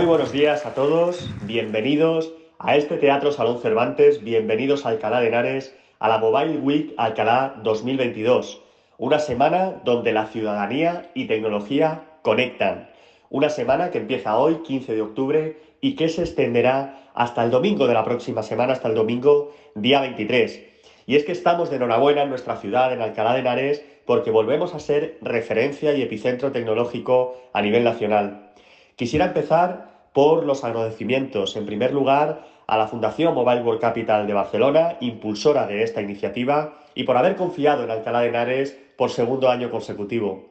Muy buenos días a todos, bienvenidos a este Teatro Salón Cervantes, bienvenidos a Alcalá de Henares, a la Mobile Week Alcalá 2022, una semana donde la ciudadanía y tecnología conectan, una semana que empieza hoy, 15 de octubre, y que se extenderá hasta el domingo de la próxima semana, hasta el domingo día 23. Y es que estamos de enhorabuena en nuestra ciudad, en Alcalá de Henares, porque volvemos a ser referencia y epicentro tecnológico a nivel nacional. Quisiera empezar por los agradecimientos. En primer lugar, a la Fundación Mobile World Capital de Barcelona, impulsora de esta iniciativa, y por haber confiado en Alcalá de Henares por segundo año consecutivo.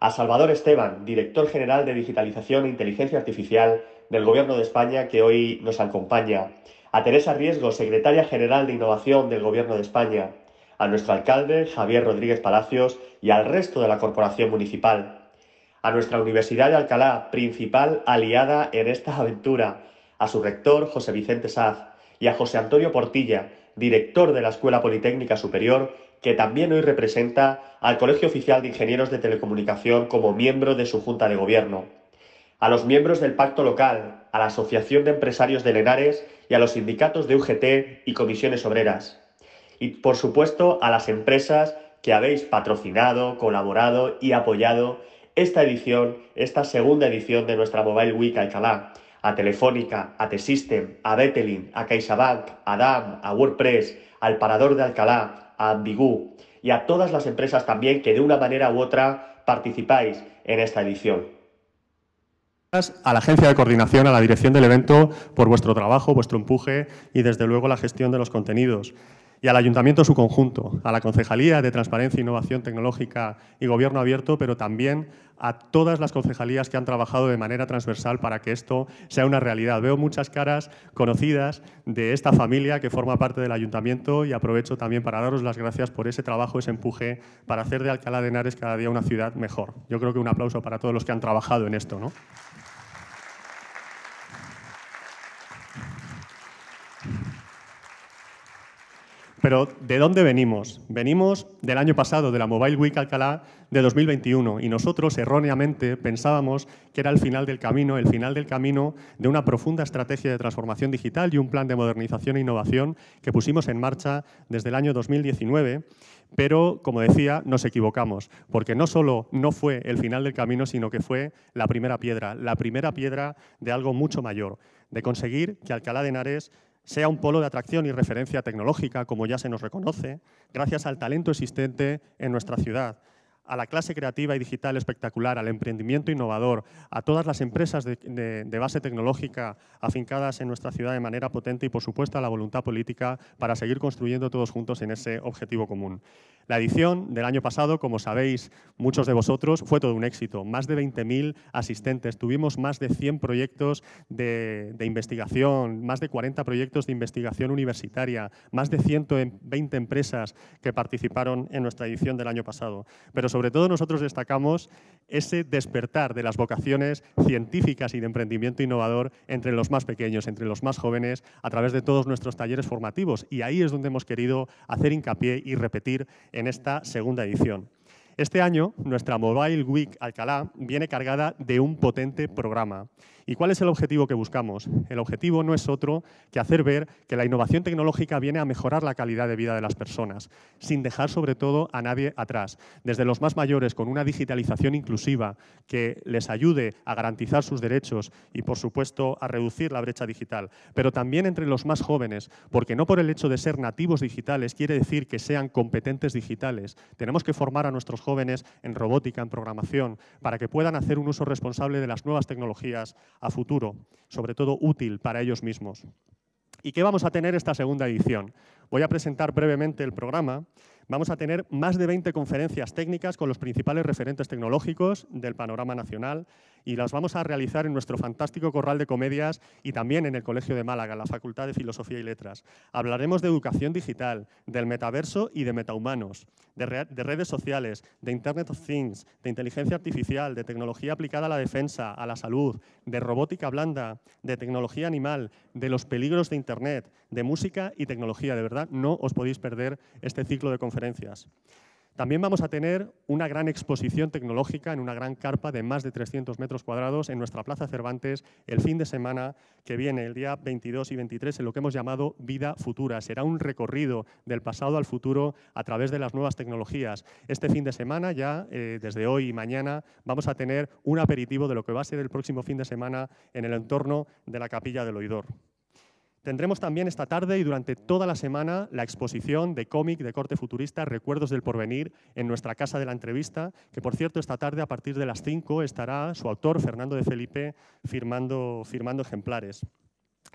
A Salvador Esteban, director general de Digitalización e Inteligencia Artificial del Gobierno de España, que hoy nos acompaña. A Teresa Riesgo, secretaria general de Innovación del Gobierno de España. A nuestro alcalde, Javier Rodríguez Palacios, y al resto de la Corporación Municipal a nuestra Universidad de Alcalá, principal aliada en esta aventura, a su rector José Vicente Saz y a José Antonio Portilla, director de la Escuela Politécnica Superior, que también hoy representa al Colegio Oficial de Ingenieros de Telecomunicación como miembro de su Junta de Gobierno, a los miembros del Pacto Local, a la Asociación de Empresarios de Lenares y a los sindicatos de UGT y comisiones obreras. Y, por supuesto, a las empresas que habéis patrocinado, colaborado y apoyado esta edición, esta segunda edición de nuestra Mobile Week Alcalá, a Telefónica, a T-System, a Betelin, a CaixaBank, a DAM, a WordPress, al Parador de Alcalá, a Ambigu y a todas las empresas también que de una manera u otra participáis en esta edición a la agencia de coordinación, a la dirección del evento, por vuestro trabajo, vuestro empuje y, desde luego, la gestión de los contenidos y al ayuntamiento en su conjunto, a la Concejalía de Transparencia, Innovación Tecnológica y Gobierno Abierto, pero también a todas las concejalías que han trabajado de manera transversal para que esto sea una realidad. Veo muchas caras conocidas de esta familia que forma parte del ayuntamiento y aprovecho también para daros las gracias por ese trabajo, ese empuje para hacer de Alcalá de Henares cada día una ciudad mejor. Yo creo que un aplauso para todos los que han trabajado en esto. ¿no? Pero ¿de dónde venimos? Venimos del año pasado, de la Mobile Week Alcalá de 2021, y nosotros erróneamente pensábamos que era el final del camino, el final del camino de una profunda estrategia de transformación digital y un plan de modernización e innovación que pusimos en marcha desde el año 2019. Pero, como decía, nos equivocamos, porque no solo no fue el final del camino, sino que fue la primera piedra, la primera piedra de algo mucho mayor, de conseguir que Alcalá de Henares sea un polo de atracción y referencia tecnológica, como ya se nos reconoce, gracias al talento existente en nuestra ciudad a la clase creativa y digital espectacular, al emprendimiento innovador, a todas las empresas de, base tecnológica afincadas en nuestra ciudad de manera potente y, por supuesto, a la voluntad política para seguir construyendo todos juntos en ese objetivo común. La edición del año pasado, como sabéis muchos de vosotros, fue todo un éxito. Más de 20.000 asistentes. Tuvimos más de 100 proyectos de, investigación, más de 40 proyectos de investigación universitaria, más de 120 empresas que participaron en nuestra edición del año pasado. Pero sobre todo nosotros destacamos ese despertar de las vocaciones científicas y de emprendimiento innovador entre los más pequeños, entre los más jóvenes, a través de todos nuestros talleres formativos. Y ahí es donde hemos querido hacer hincapié y repetir en esta segunda edición. Este año, nuestra Mobile Week Alcalá viene cargada de un potente programa. ¿Y cuál es el objetivo que buscamos? El objetivo no es otro que hacer ver que la innovación tecnológica viene a mejorar la calidad de vida de las personas, sin dejar sobre todo a nadie atrás. Desde los más mayores, con una digitalización inclusiva que les ayude a garantizar sus derechos y, por supuesto, a reducir la brecha digital, pero también entre los más jóvenes, porque no por el hecho de ser nativos digitales quiere decir que sean competentes digitales. Tenemos que formar a nuestros jóvenes en robótica, en programación, para que puedan hacer un uso responsable de las nuevas tecnologías a futuro, sobre todo útil para ellos mismos. ¿Y qué vamos a tener esta segunda edición? Voy a presentar brevemente el programa. Vamos a tener más de 20 conferencias técnicas con los principales referentes tecnológicos del panorama nacional y las vamos a realizar en nuestro fantástico corral de comedias y también en el Colegio de Málaga, la Facultad de Filosofía y Letras. Hablaremos de educación digital, del metaverso y de metahumanos, de, redes sociales, de Internet of Things, de inteligencia artificial, de tecnología aplicada a la defensa, a la salud, de robótica blanda, de tecnología animal, de los peligros de Internet, de música y tecnología. De verdad, no os podéis perder este ciclo de conferencias. También vamos a tener una gran exposición tecnológica en una gran carpa de más de 300 metros cuadrados en nuestra Plaza Cervantes el fin de semana que viene, el día 22 y 23, en lo que hemos llamado Vida Futura. Será un recorrido del pasado al futuro a través de las nuevas tecnologías. Este fin de semana, ya eh, desde hoy y mañana, vamos a tener un aperitivo de lo que va a ser el próximo fin de semana en el entorno de la Capilla del Oidor. Tendremos también esta tarde y durante toda la semana la exposición de cómic de corte futurista Recuerdos del Porvenir en nuestra casa de la entrevista, que por cierto esta tarde a partir de las 5 estará su autor Fernando de Felipe firmando, firmando ejemplares.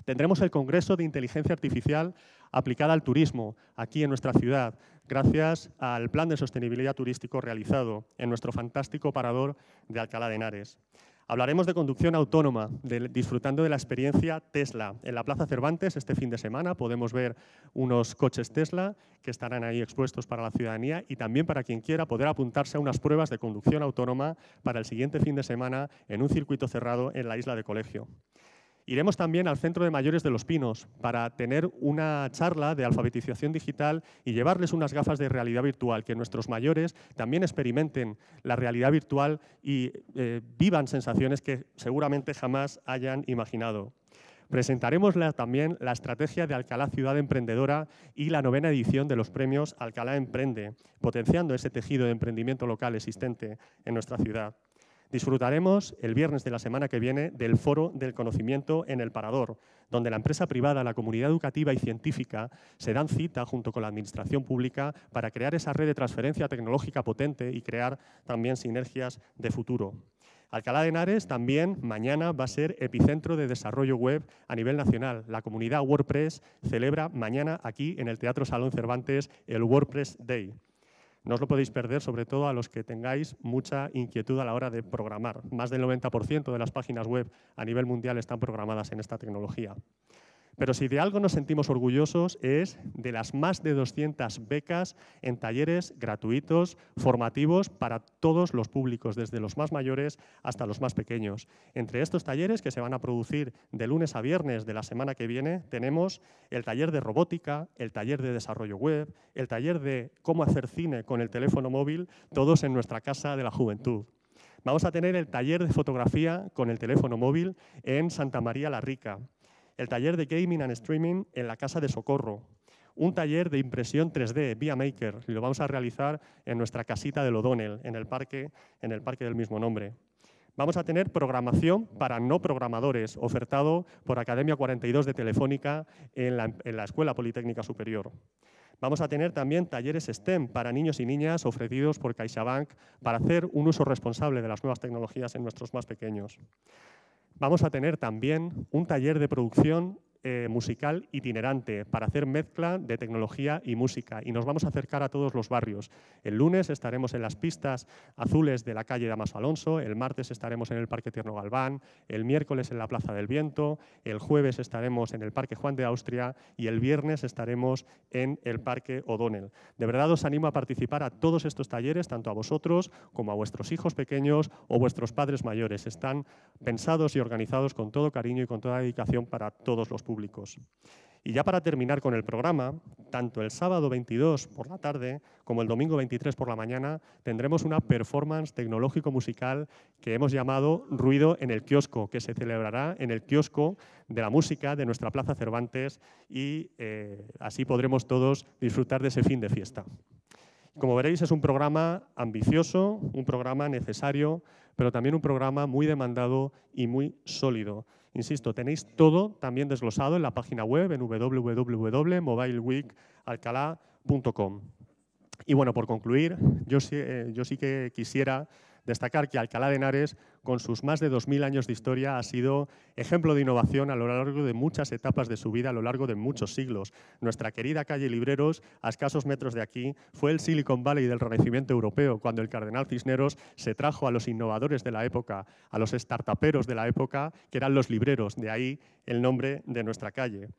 Tendremos el Congreso de Inteligencia Artificial aplicada al turismo aquí en nuestra ciudad, gracias al Plan de Sostenibilidad Turístico realizado en nuestro fantástico parador de Alcalá de Henares. Hablaremos de conducción autónoma, disfrutando de la experiencia Tesla. En la Plaza Cervantes, este fin de semana, podemos ver unos coches Tesla que estarán ahí expuestos para la ciudadanía y también para quien quiera poder apuntarse a unas pruebas de conducción autónoma para el siguiente fin de semana en un circuito cerrado en la isla de colegio. Iremos también al Centro de Mayores de Los Pinos para tener una charla de alfabetización digital y llevarles unas gafas de realidad virtual, que nuestros mayores también experimenten la realidad virtual y eh, vivan sensaciones que seguramente jamás hayan imaginado. Presentaremos también la estrategia de Alcalá Ciudad Emprendedora y la novena edición de los premios Alcalá Emprende, potenciando ese tejido de emprendimiento local existente en nuestra ciudad. Disfrutaremos el viernes de la semana que viene del Foro del Conocimiento en el Parador, donde la empresa privada, la comunidad educativa y científica se dan cita junto con la Administración Pública para crear esa red de transferencia tecnológica potente y crear también sinergias de futuro. Alcalá de Henares también mañana va a ser epicentro de desarrollo web a nivel nacional. La comunidad WordPress celebra mañana aquí en el Teatro Salón Cervantes el WordPress Day. No os lo podéis perder, sobre todo a los que tengáis mucha inquietud a la hora de programar. Más del 90% de las páginas web a nivel mundial están programadas en esta tecnología. Pero si de algo nos sentimos orgullosos es de las más de 200 becas en talleres gratuitos, formativos para todos los públicos, desde los más mayores hasta los más pequeños. Entre estos talleres que se van a producir de lunes a viernes de la semana que viene, tenemos el taller de robótica, el taller de desarrollo web, el taller de cómo hacer cine con el teléfono móvil, todos en nuestra casa de la juventud. Vamos a tener el taller de fotografía con el teléfono móvil en Santa María la Rica el taller de Gaming and Streaming en la Casa de Socorro, un taller de impresión 3D vía Maker, y lo vamos a realizar en nuestra casita de O'Donnell, en el parque, en el parque del mismo nombre. Vamos a tener programación para no programadores, ofertado por Academia 42 de Telefónica en la Escuela Politécnica Superior. Vamos a tener también talleres STEM para niños y niñas ofrecidos por CaixaBank para hacer un uso responsable de las nuevas tecnologías en nuestros más pequeños vamos a tener también un taller de producción eh, musical itinerante para hacer mezcla de tecnología y música. Y nos vamos a acercar a todos los barrios. El lunes estaremos en las pistas azules de la calle Damaso Alonso, el martes estaremos en el Parque Tierno Galván, el miércoles en la Plaza del Viento, el jueves estaremos en el Parque Juan de Austria y el viernes estaremos en el Parque O'Donnell. De verdad os animo a participar a todos estos talleres, tanto a vosotros como a vuestros hijos pequeños o vuestros padres mayores. Están pensados y organizados con todo cariño y con toda dedicación para todos los públicos. Y ya para terminar con el programa, tanto el sábado 22 por la tarde como el domingo 23 por la mañana tendremos una performance tecnológico-musical que hemos llamado Ruido en el Kiosco, que se celebrará en el Kiosco de la Música de nuestra Plaza Cervantes y eh, así podremos todos disfrutar de ese fin de fiesta. Como veréis, es un programa ambicioso, un programa necesario, pero también un programa muy demandado y muy sólido. Insisto, tenéis todo también desglosado en la página web en www.mobileweekalcalá.com. Y bueno, por concluir, yo sí, eh, yo sí que quisiera Destacar que Alcalá de Henares, con sus más de 2.000 años de historia, ha sido ejemplo de innovación a lo largo de muchas etapas de su vida, a lo largo de muchos siglos. Nuestra querida calle Libreros, a escasos metros de aquí, fue el Silicon Valley del Renacimiento Europeo, cuando el cardenal Cisneros se trajo a los innovadores de la época, a los startuperos de la época, que eran los libreros, de ahí el nombre de nuestra calle.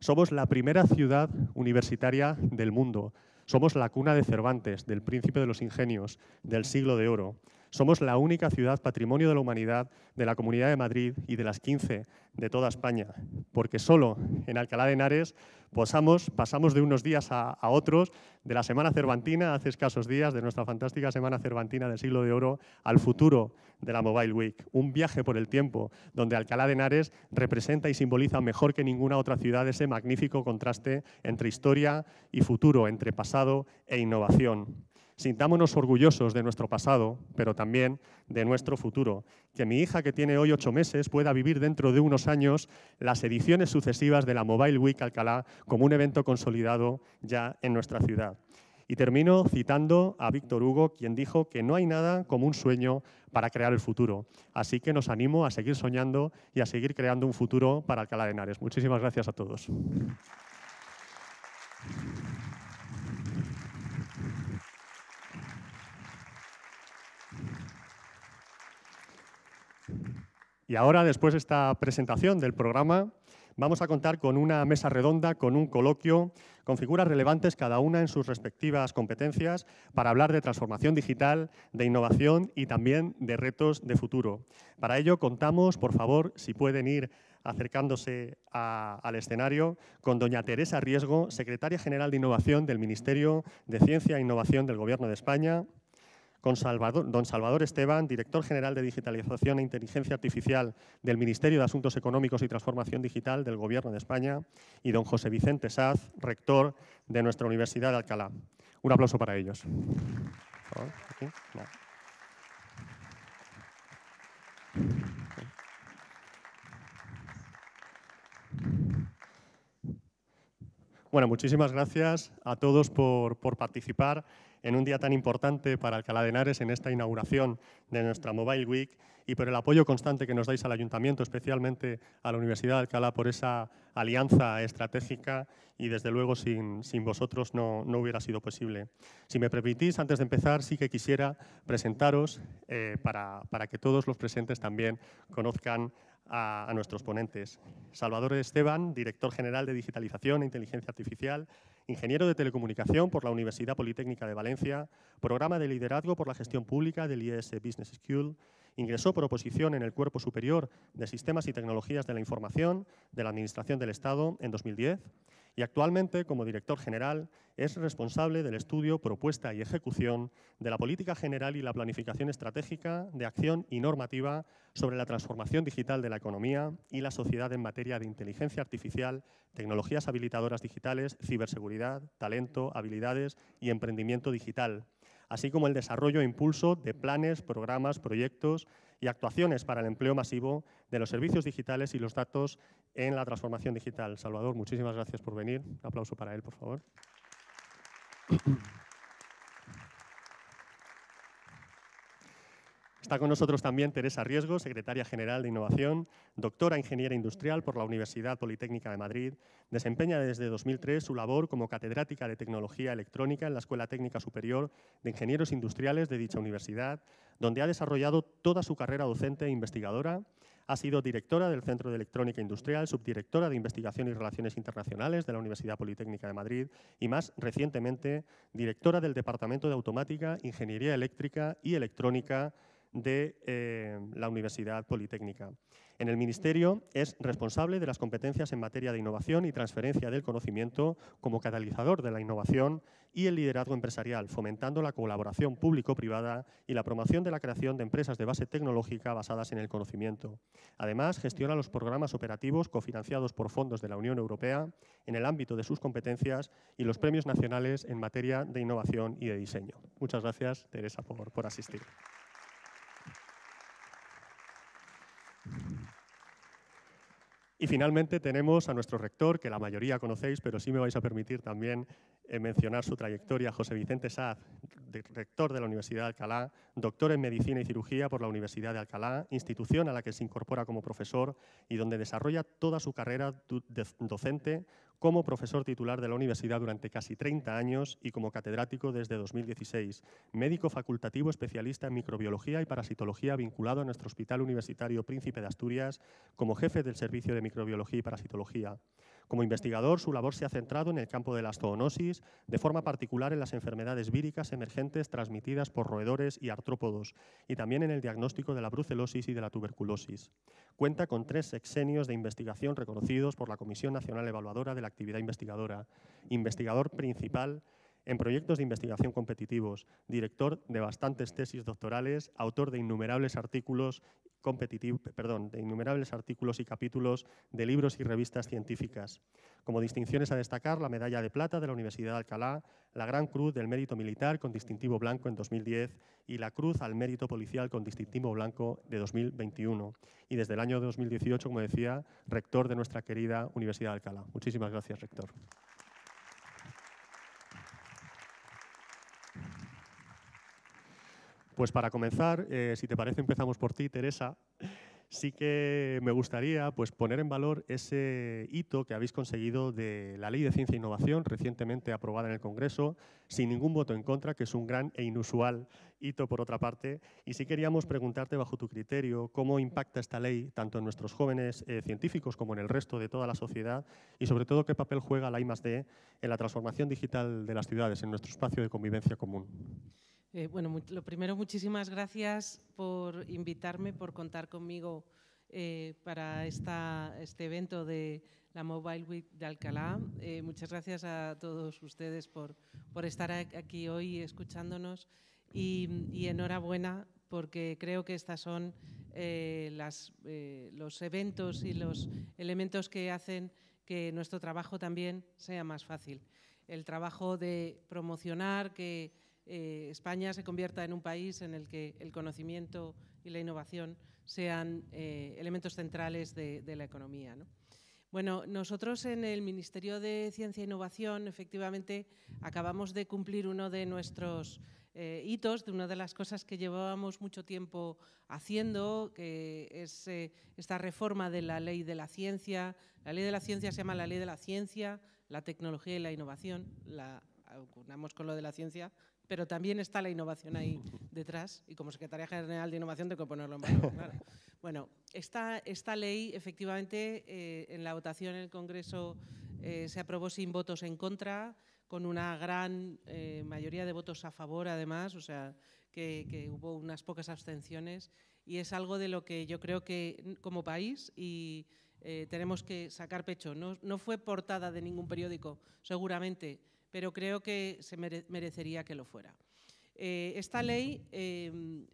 Somos la primera ciudad universitaria del mundo. Somos la cuna de Cervantes, del príncipe de los ingenios, del siglo de oro. Somos la única ciudad patrimonio de la humanidad de la Comunidad de Madrid y de las 15 de toda España, porque solo en Alcalá de Henares pasamos, de unos días a, a, otros, de la Semana Cervantina, hace escasos días, de nuestra fantástica Semana Cervantina del siglo de oro, al futuro de la Mobile Week. Un viaje por el tiempo, donde Alcalá de Henares representa y simboliza mejor que ninguna otra ciudad ese magnífico contraste entre historia y futuro, entre pasado e innovación. Sintámonos orgullosos de nuestro pasado, pero también de nuestro futuro. Que mi hija, que tiene hoy ocho meses, pueda vivir dentro de unos años las ediciones sucesivas de la Mobile Week Alcalá como un evento consolidado ya en nuestra ciudad. Y termino citando a Víctor Hugo, quien dijo que no hay nada como un sueño para crear el futuro. Así que nos animo a seguir soñando y a seguir creando un futuro para Alcalá de Henares. Muchísimas gracias a todos. Y ahora, después de esta presentación del programa, vamos a contar con una mesa redonda, con un coloquio, con figuras relevantes cada una en sus respectivas competencias para hablar de transformación digital, de innovación y también de retos de futuro. Para ello contamos, por favor, si pueden ir acercándose al escenario, con doña Teresa Riesgo, secretaria general de Innovación del Ministerio de Ciencia e Innovación del Gobierno de España, con Salvador, don Salvador Esteban, director general de Digitalización e Inteligencia Artificial del Ministerio de Asuntos Económicos y Transformación Digital del Gobierno de España, y don José Vicente Saz, rector de nuestra Universidad de Alcalá. Un aplauso para ellos. Bueno, muchísimas gracias a todos por, por participar en un día tan importante para Alcalá de Henares, en esta inauguración de nuestra Mobile Week y por el apoyo constante que nos dais al Ayuntamiento, especialmente a la Universidad de Alcalá, por esa alianza estratégica y desde luego sin, vosotros no, hubiera sido posible. Si me permitís, antes de empezar, sí que quisiera presentaros eh, para, que todos los presentes también conozcan a nuestros ponentes. Salvador Esteban, director general de Digitalización e Inteligencia Artificial ingeniero de telecomunicación por la Universidad Politécnica de Valencia, programa de liderazgo por la gestión pública del IES Business School Ingresó por oposición en el Cuerpo Superior de Sistemas y Tecnologías de la Información de la Administración del Estado en 2010 y actualmente, como director general, es responsable del estudio, propuesta y ejecución de la política general y la planificación estratégica de acción y normativa sobre la transformación digital de la economía y la sociedad en materia de inteligencia artificial, tecnologías habilitadoras digitales, ciberseguridad, talento, habilidades y emprendimiento digital así como el desarrollo e impulso de planes, programas, proyectos y actuaciones para el empleo masivo de los servicios digitales y los datos en la transformación digital. Salvador, muchísimas gracias por venir. Un aplauso para él, por favor. Está con nosotros también Teresa Riesgo, secretaria general de Innovación, doctora ingeniera industrial por la Universidad Politécnica de Madrid. Desempeña desde 2003 su labor como catedrática de Tecnología Electrónica en la Escuela Técnica Superior de Ingenieros Industriales de dicha universidad, donde ha desarrollado toda su carrera docente e investigadora. Ha sido directora del Centro de Electrónica Industrial, subdirectora de Investigación y Relaciones Internacionales de la Universidad Politécnica de Madrid y más recientemente directora del Departamento de Automática, Ingeniería Eléctrica y Electrónica de eh, la Universidad Politécnica. En el Ministerio es responsable de las competencias en materia de innovación y transferencia del conocimiento como catalizador de la innovación y el liderazgo empresarial, fomentando la colaboración público-privada y la promoción de la creación de empresas de base tecnológica basadas en el conocimiento. Además, gestiona los programas operativos cofinanciados por fondos de la Unión Europea en el ámbito de sus competencias y los premios nacionales en materia de innovación y de diseño. Muchas gracias, Teresa, por, por asistir. Y finalmente tenemos a nuestro rector, que la mayoría conocéis, pero sí me vais a permitir también eh, mencionar su trayectoria. José Vicente Saz, rector de la Universidad de Alcalá, doctor en Medicina y Cirugía por la Universidad de Alcalá, institución a la que se incorpora como profesor y donde desarrolla toda su carrera docente como profesor titular de la universidad durante casi 30 años y como catedrático desde 2016, médico facultativo especialista en microbiología y parasitología vinculado a nuestro Hospital Universitario Príncipe de Asturias como jefe del Servicio de Microbiología y Parasitología. Como investigador, su labor se ha centrado en el campo de la zoonosis, de forma particular en las enfermedades víricas emergentes transmitidas por roedores y artrópodos, y también en el diagnóstico de la brucelosis y de la tuberculosis. Cuenta con tres sexenios de investigación reconocidos por la Comisión Nacional Evaluadora de la Actividad Investigadora, investigador principal en proyectos de investigación competitivos, director de bastantes tesis doctorales, autor de innumerables artículos perdón, de innumerables artículos y capítulos de libros y revistas científicas. Como distinciones a destacar, la Medalla de Plata de la Universidad de Alcalá, la Gran Cruz del Mérito Militar con distintivo blanco en 2010 y la Cruz al Mérito Policial con distintivo blanco de 2021. Y desde el año 2018, como decía, rector de nuestra querida Universidad de Alcalá. Muchísimas gracias, rector. Pues para comenzar, eh, si te parece, empezamos por ti, Teresa. Sí que me gustaría pues, poner en valor ese hito que habéis conseguido de la Ley de Ciencia e Innovación, recientemente aprobada en el Congreso, sin ningún voto en contra, que es un gran e inusual hito por otra parte. Y sí queríamos preguntarte, bajo tu criterio, cómo impacta esta ley tanto en nuestros jóvenes eh, científicos como en el resto de toda la sociedad y, sobre todo, qué papel juega la I+.D. en la transformación digital de las ciudades, en nuestro espacio de convivencia común. Eh, bueno, lo primero, muchísimas gracias por invitarme, por contar conmigo eh, para esta, este evento de la Mobile Week de Alcalá. Eh, muchas gracias a todos ustedes por, estar aquí hoy escuchándonos y, y enhorabuena porque creo que estas son las, los eventos y los elementos que hacen que nuestro trabajo también sea más fácil. El trabajo de promocionar que eh, España se convierta en un país en el que el conocimiento y la innovación sean eh, elementos centrales de, la economía. Bueno, nosotros en el Ministerio de Ciencia e Innovación, efectivamente, acabamos de cumplir uno de nuestros eh, hitos, de una de las cosas que llevábamos mucho tiempo haciendo, que es esta reforma de la ley de la ciencia. La ley de la ciencia se llama la ley de la ciencia, la tecnología y la innovación. La unamos con lo de la ciencia pero también está la innovación ahí detrás y como Secretaría General de Innovación tengo que ponerlo en valor. Bueno, esta, esta ley efectivamente eh, en la votación en el Congreso eh, se aprobó sin votos en contra, con una gran eh, mayoría de votos a favor además, o sea, que, hubo unas pocas abstenciones y es algo de lo que yo creo que como país y tenemos que sacar pecho. No, no fue portada de ningún periódico, seguramente, pero creo que se merecería que lo fuera. Eh, esta ley em,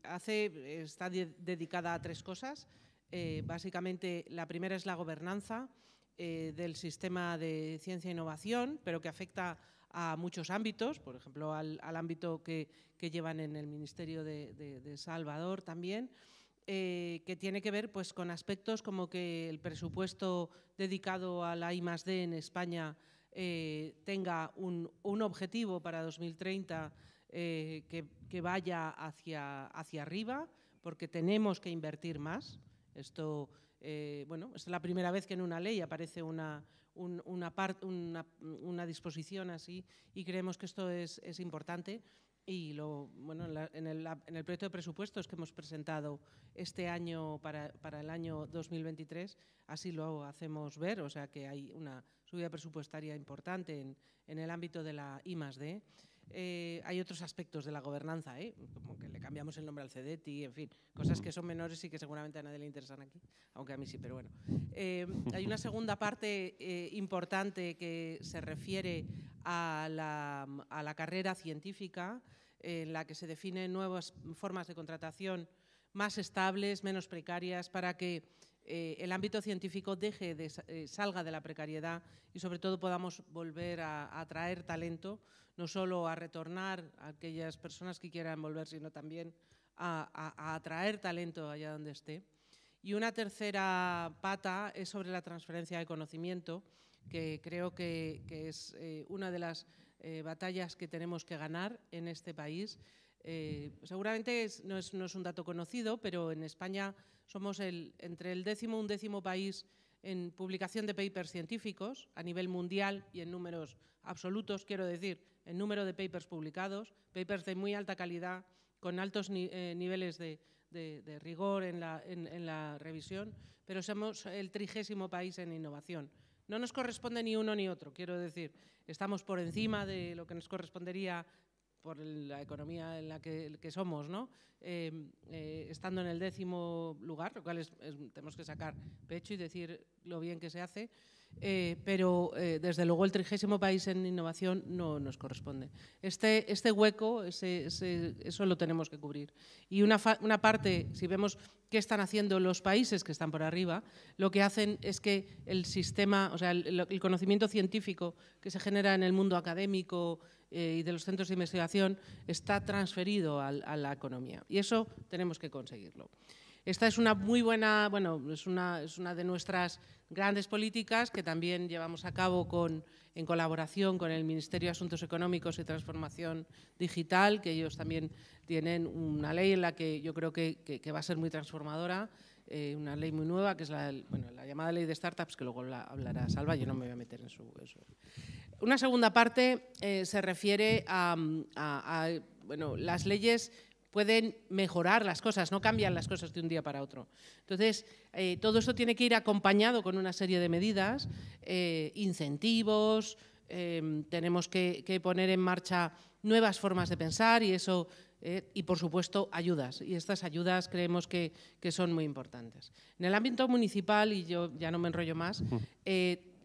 está dedicada a tres cosas. Eh, básicamente, la primera es la gobernanza eh, del sistema de ciencia e innovación, pero que afecta a muchos ámbitos, por ejemplo, al, ámbito que, llevan en el Ministerio de, Salvador también. que tiene que ver pues, con aspectos como que el presupuesto dedicado a la I+.D. en España eh, tenga un, objetivo para 2030 eh, que, que, vaya hacia, hacia arriba, porque tenemos que invertir más. Esto, eh, bueno, es la primera vez que en una ley aparece una, disposición así y creemos que esto es importante. Y lo, bueno, en, el, en, el, proyecto de presupuestos que hemos presentado este año para, para, el año 2023, así lo hacemos ver, o sea que hay una subida presupuestaria importante en, en el ámbito de la I eh, hay otros aspectos de la gobernanza, ¿eh? como que le cambiamos el nombre al CEDETI, en fin, cosas que son menores y que seguramente a nadie le interesan aquí, aunque a mí sí, pero bueno. Eh, hay una segunda parte eh, importante que se refiere Mm, a la, carrera científica en la que se definen nuevas formas de contratación más estables, menos precarias, para que eh, el ámbito científico deje eh, salga de la precariedad y sobre todo podamos volver a, atraer talento, no solo a retornar a aquellas personas que quieran volver, sino también a atraer talento allá donde esté. Y una tercera pata es sobre la transferencia de conocimiento que creo que, es eh, una de las eh, batallas que tenemos que ganar en este país. Eh, seguramente no, es, un dato conocido, pero en España somos entre el décimo y un décimo país en publicación de papers científicos a nivel mundial y en números absolutos, quiero decir, en número de papers publicados, papers de muy alta calidad, con altos niveles de, rigor en la, revisión, pero somos el trigésimo país en innovación. No nos corresponde ni uno ni otro, quiero decir, estamos por encima de lo que nos correspondería por la economía en la que, somos, ¿no? Eh, eh, estando en el décimo lugar, lo cual es, es, tenemos que sacar pecho y decir lo bien que se hace. Eh, pero eh, desde luego el trigésimo país en innovación no nos corresponde. Este, este hueco, eso lo tenemos que cubrir. Y una, parte, si vemos qué están haciendo los países que están por arriba, lo que hacen es que el sistema, o sea, el, conocimiento científico que se genera en el mundo académico eh, y de los centros de investigación está transferido a la economía. Y eso tenemos que conseguirlo. Esta es una muy buena, bueno, es una, es una de nuestras grandes políticas que también llevamos a cabo con, en colaboración con el Ministerio de Asuntos Económicos y Transformación Digital, que ellos también tienen una ley en la que yo creo que, va a ser muy transformadora, eh, una ley muy nueva, que es la, llamada ley de startups, que luego hablará Salva, yo no me voy a meter en su, eso. Una segunda parte eh, se refiere a, bueno, las leyes pueden mejorar las cosas, no cambian las cosas de un día para otro. Entonces, eh, todo eso tiene que ir acompañado con una serie de medidas, eh, incentivos, em, tenemos que, poner en marcha nuevas formas de pensar y eso, eh, y por supuesto, ayudas. Y estas ayudas creemos que, son muy importantes. En el ámbito municipal, y yo ya no me enrollo más, mm.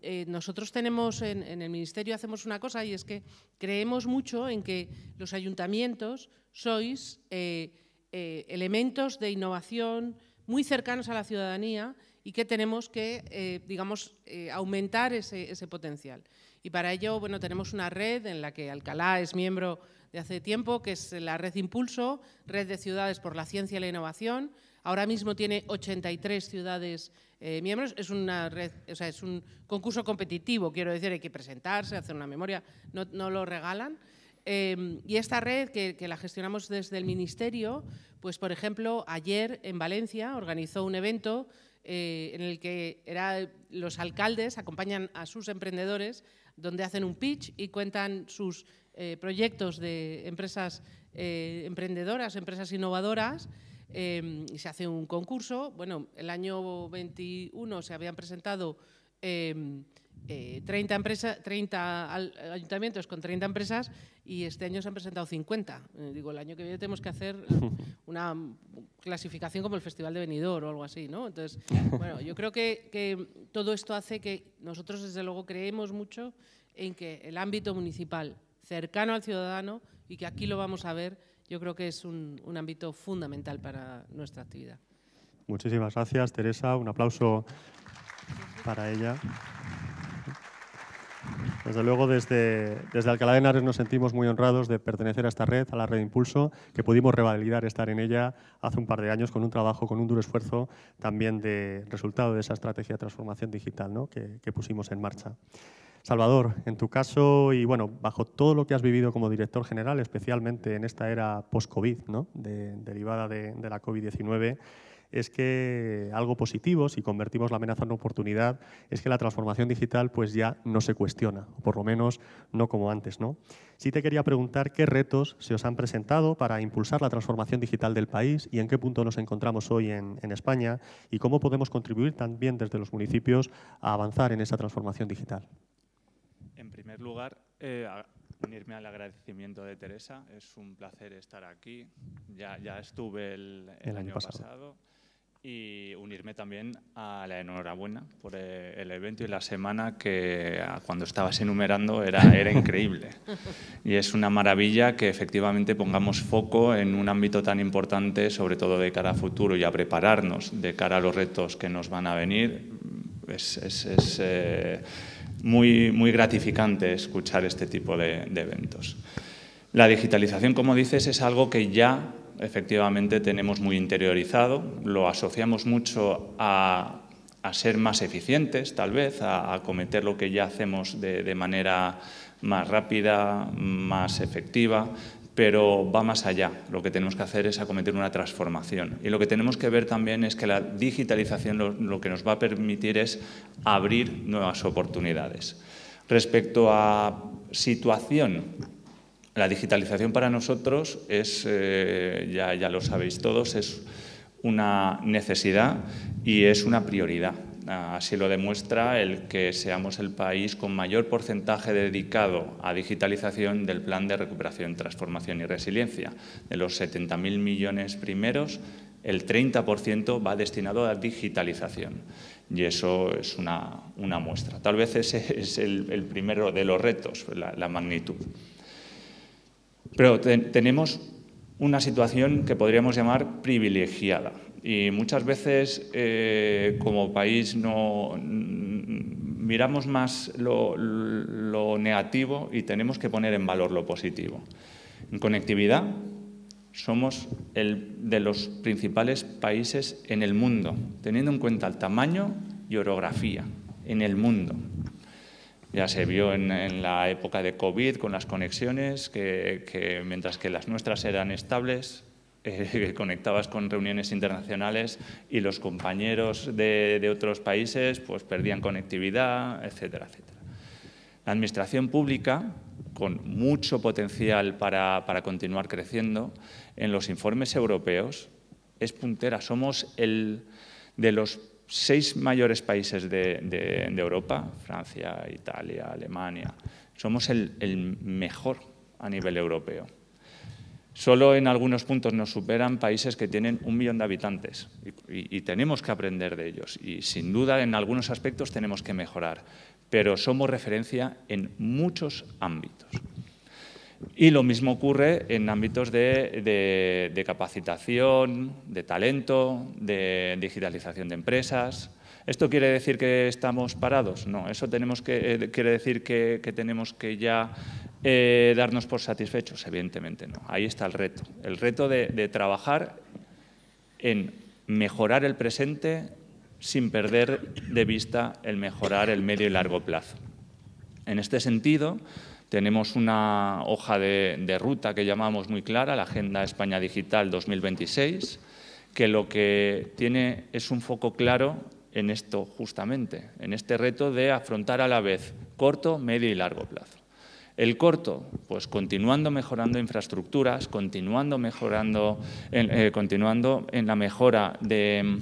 Eh, nosotros tenemos en, el Ministerio hacemos una cosa y es que creemos mucho en que los ayuntamientos sois eh, eh, elementos de innovación muy cercanos a la ciudadanía y que tenemos que, digamos, aumentar ese, ese, potencial. Y para ello, bueno, tenemos una red en la que Alcalá es miembro de hace tiempo, que es la red Impulso, Red de Ciudades por la Ciencia y la Innovación, Ahora mismo tiene 83 ciudades eh, miembros. Es una red, o sea, es un concurso competitivo, quiero decir, hay que presentarse, hacer una memoria, no, lo regalan. Em, y esta red que, la gestionamos desde el Ministerio, pues por ejemplo, ayer en Valencia organizó un evento eh, en el que los alcaldes acompañan a sus emprendedores, donde hacen un pitch y cuentan sus eh, proyectos de empresas emprendedoras, empresas innovadoras y em, se hace un concurso. Bueno, el año 21 se habían presentado 30, em, eh, ayuntamientos con 30 empresas y este año se han presentado 50. Eh, digo, el año que viene tenemos que hacer una clasificación como el Festival de Benidorm o algo así, ¿no? Entonces, bueno, yo creo que todo esto hace que nosotros, desde luego, creemos mucho en que el ámbito municipal cercano al ciudadano y que aquí lo vamos a ver yo creo que es un, ámbito fundamental para nuestra actividad. Muchísimas gracias, Teresa. Un aplauso para ella. Desde luego, desde, Alcalá de Henares nos sentimos muy honrados de pertenecer a esta red, a la red Impulso, que pudimos revalidar estar en ella hace un par de años con un trabajo, con un duro esfuerzo también de resultado de esa estrategia de transformación digital que pusimos en marcha. Salvador, en tu caso y bueno, bajo todo lo que has vivido como director general, especialmente en esta era post-COVID, ¿no? derivada de, la COVID-19, es que algo positivo, si convertimos la amenaza en oportunidad, es que la transformación digital pues ya no se cuestiona, o por lo menos no como antes. ¿no? Sí te quería preguntar qué retos se os han presentado para impulsar la transformación digital del país y en qué punto nos encontramos hoy en España y cómo podemos contribuir también desde los municipios a avanzar en esa transformación digital primer lugar, eh, unirme al agradecimiento de Teresa. Es un placer estar aquí. Ya, ya estuve el, año, pasado. y unirme también a la enhorabuena por eh, el evento y la semana que cuando estabas enumerando era, era increíble. Y es una maravilla que efectivamente pongamos foco en un ámbito tan importante, sobre todo de cara a futuro y a prepararnos de cara a los retos que nos van a venir. Es, eh, muy, muy gratificante escuchar este tipo de, eventos. La digitalización, como dices, es algo que ya efectivamente tenemos muy interiorizado, lo asociamos mucho a, ser más eficientes, tal vez, a, acometer lo que ya hacemos de manera más rápida, más efectiva, pero va más allá. Lo que tenemos que hacer es acometer una transformación. Y lo que tenemos que ver también es que la digitalización lo, que nos va a permitir es abrir nuevas oportunidades. Respecto a situación, la digitalización para nosotros es, eh, ya, ya lo sabéis todos, es una necesidad y es una prioridad. Así lo demuestra el que seamos el país con mayor porcentaje dedicado a digitalización del Plan de Recuperación, Transformación y Resiliencia. De los 70.000 millones primeros, el 30% va destinado a digitalización y eso es una, muestra. Tal vez ese es el, primero de los retos, la, magnitud. Pero tenemos una situación que podríamos llamar privilegiada. Y muchas veces eh, como país no mm, miramos más lo, negativo y tenemos que poner en valor lo positivo. En conectividad somos el de los principales países en el mundo, teniendo en cuenta el tamaño y orografía en el mundo. Ya se vio en, la época de COVID con las conexiones, que, mientras que las nuestras eran estables, eh, conectabas con reuniones internacionales y los compañeros de, otros países pues, perdían conectividad, etcétera, etcétera. La administración pública, con mucho potencial para, para continuar creciendo, en los informes europeos es puntera. Somos el de los seis mayores países de, de, Europa, Francia, Italia, Alemania, somos el mejor a nivel europeo. Solo en algunos puntos nos superan países que tienen un millón de habitantes y, tenemos que aprender de ellos. Y sin duda en algunos aspectos tenemos que mejorar, pero somos referencia en muchos ámbitos. Y lo mismo ocurre en ámbitos de, capacitación, de talento, de digitalización de empresas. ¿Esto quiere decir que estamos parados? No, eso tenemos que, eh, quiere decir que tenemos que ya eh, darnos por satisfechos, evidentemente no. Ahí está el reto. El reto de, trabajar en mejorar el presente sin perder de vista el mejorar el medio y largo plazo. En este sentido, tenemos una hoja de, de, ruta que llamamos muy clara, la Agenda España Digital 2026, que lo que tiene es un foco claro en esto justamente, en este reto de afrontar a la vez corto, medio y largo plazo. El corto, pues continuando mejorando infraestructuras, continuando mejorando, eh, continuando en la mejora de,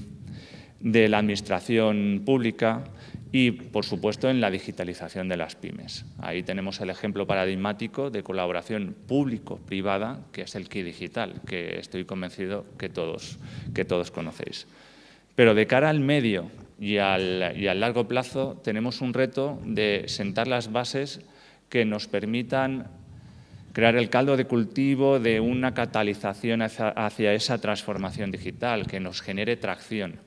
la administración pública, y, por supuesto, en la digitalización de las pymes. Ahí tenemos el ejemplo paradigmático de colaboración público-privada, que es el KI Digital, que estoy convencido que todos, que todos conocéis. Pero de cara al medio y y al largo plazo, tenemos un reto de sentar las bases que nos permitan crear el caldo de cultivo de una catalización hacia, esa transformación digital, que nos genere tracción.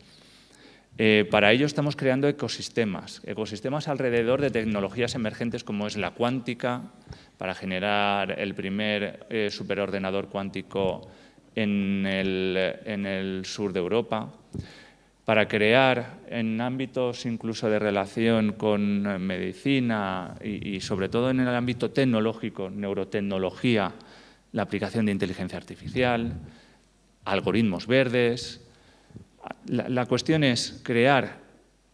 Eh, para ello estamos creando ecosistemas, ecosistemas alrededor de tecnologías emergentes como es la cuántica, para generar el primer eh, superordenador cuántico en el sur de Europa para crear en ámbitos incluso de relación con eh, medicina y, sobre todo en el ámbito tecnológico, neurotecnología, la aplicación de inteligencia artificial, algoritmos verdes. La, cuestión es crear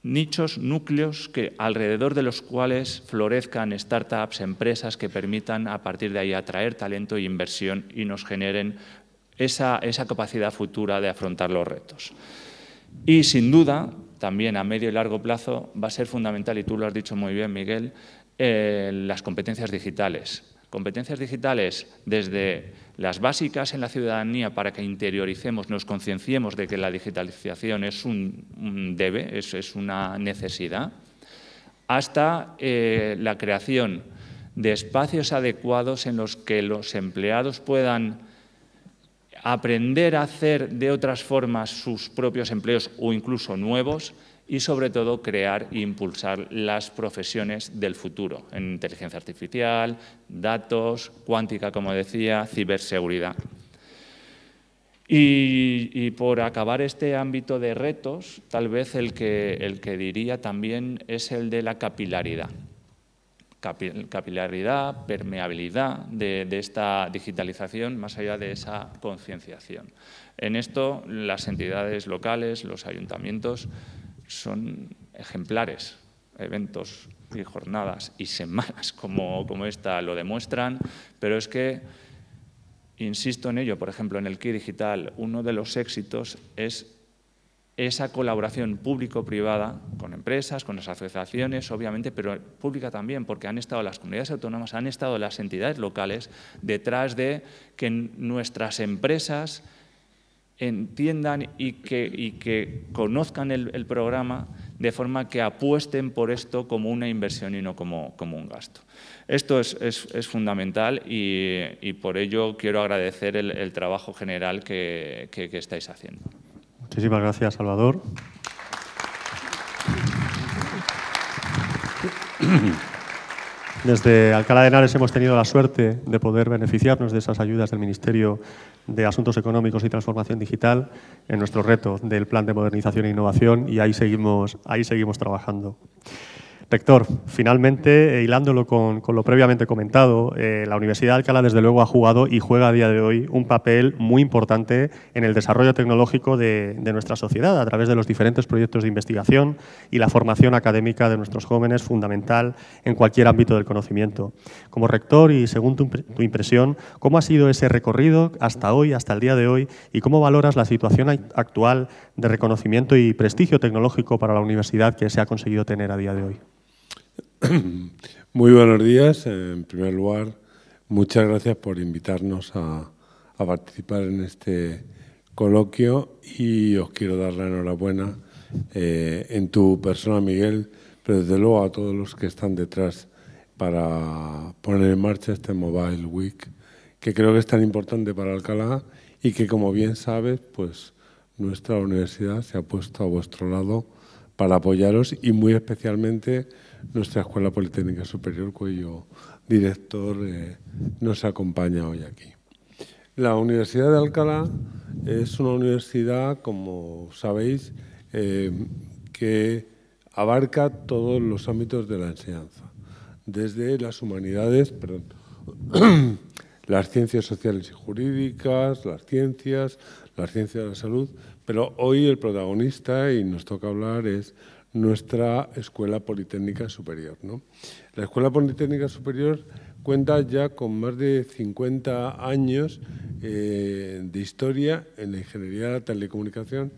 nichos, núcleos que, alrededor de los cuales florezcan startups, empresas que permitan a partir de ahí atraer talento e inversión y nos generen esa capacidad futura de afrontar los retos. Y sin duda, también a medio y largo plazo va a ser fundamental, y tú lo has dicho muy bien, Miguel, eh, las competencias digitales. Competencias digitales desde las básicas en la ciudadanía para que interioricemos, nos concienciemos de que la digitalización es un, debe, es, una necesidad, hasta eh, la creación de espacios adecuados en los que los empleados puedan aprender a hacer de otras formas sus propios empleos o incluso nuevos y sobre todo crear e impulsar las profesiones del futuro en inteligencia artificial, datos, cuántica, como decía, ciberseguridad. Y, por acabar este ámbito de retos, tal vez el que diría también es el de la capilaridad capilaridad, permeabilidad de, esta digitalización, más allá de esa concienciación. En esto las entidades locales, los ayuntamientos, son ejemplares, eventos y jornadas y semanas como, como esta lo demuestran, pero es que, insisto en ello, por ejemplo, en el Key Digital, uno de los éxitos es esa colaboración público-privada con empresas, con las asociaciones, obviamente, pero pública también, porque han estado las comunidades autónomas, han estado las entidades locales detrás de que nuestras empresas entiendan y que, conozcan el, programa de forma que apuesten por esto como una inversión y no como, un gasto. Esto es, fundamental y, por ello quiero agradecer el, trabajo general que estáis haciendo. Muchísimas gracias, Salvador. Desde Alcalá de Henares hemos tenido la suerte de poder beneficiarnos de esas ayudas del Ministerio de Asuntos Económicos y Transformación Digital en nuestro reto del Plan de Modernización e Innovación y ahí seguimos, ahí seguimos trabajando. Rector, finalmente, eh, hilándolo con, lo previamente comentado, eh, la Universidad de Alcalá desde luego ha jugado y juega a día de hoy un papel muy importante en el desarrollo tecnológico de, nuestra sociedad a través de los diferentes proyectos de investigación y la formación académica de nuestros jóvenes fundamental en cualquier ámbito del conocimiento. Como rector y según tu impresión, ¿cómo ha sido ese recorrido hasta hoy, hasta el día de hoy y cómo valoras la situación actual de reconocimiento y prestigio tecnológico para la universidad que se ha conseguido tener a día de hoy? Muy buenos días. Eh, en primer lugar, muchas gracias por invitarnos a, participar en este coloquio y os quiero dar la enhorabuena eh, en tu persona, Miguel, pero desde luego a todos los que están detrás para poner en marcha este Mobile Week, que creo que es tan importante para Alcalá y que, como bien sabes, pues nuestra universidad se ha puesto a vuestro lado para apoyaros y muy especialmente nuestra Escuela Politécnica Superior, cuyo director eh, nos acompaña hoy aquí. La Universidad de Alcalá es una universidad, como sabéis, eh, que abarca todos los ámbitos de la enseñanza, desde las humanidades, las ciencias sociales y jurídicas, las ciencias, las ciencias de la salud, pero hoy el protagonista, y nos toca hablar, es nuestra Escuela Politécnica Superior. La Escuela Politécnica Superior cuenta ya con más de 50 años eh, de historia en la ingeniería de la telecomunicación,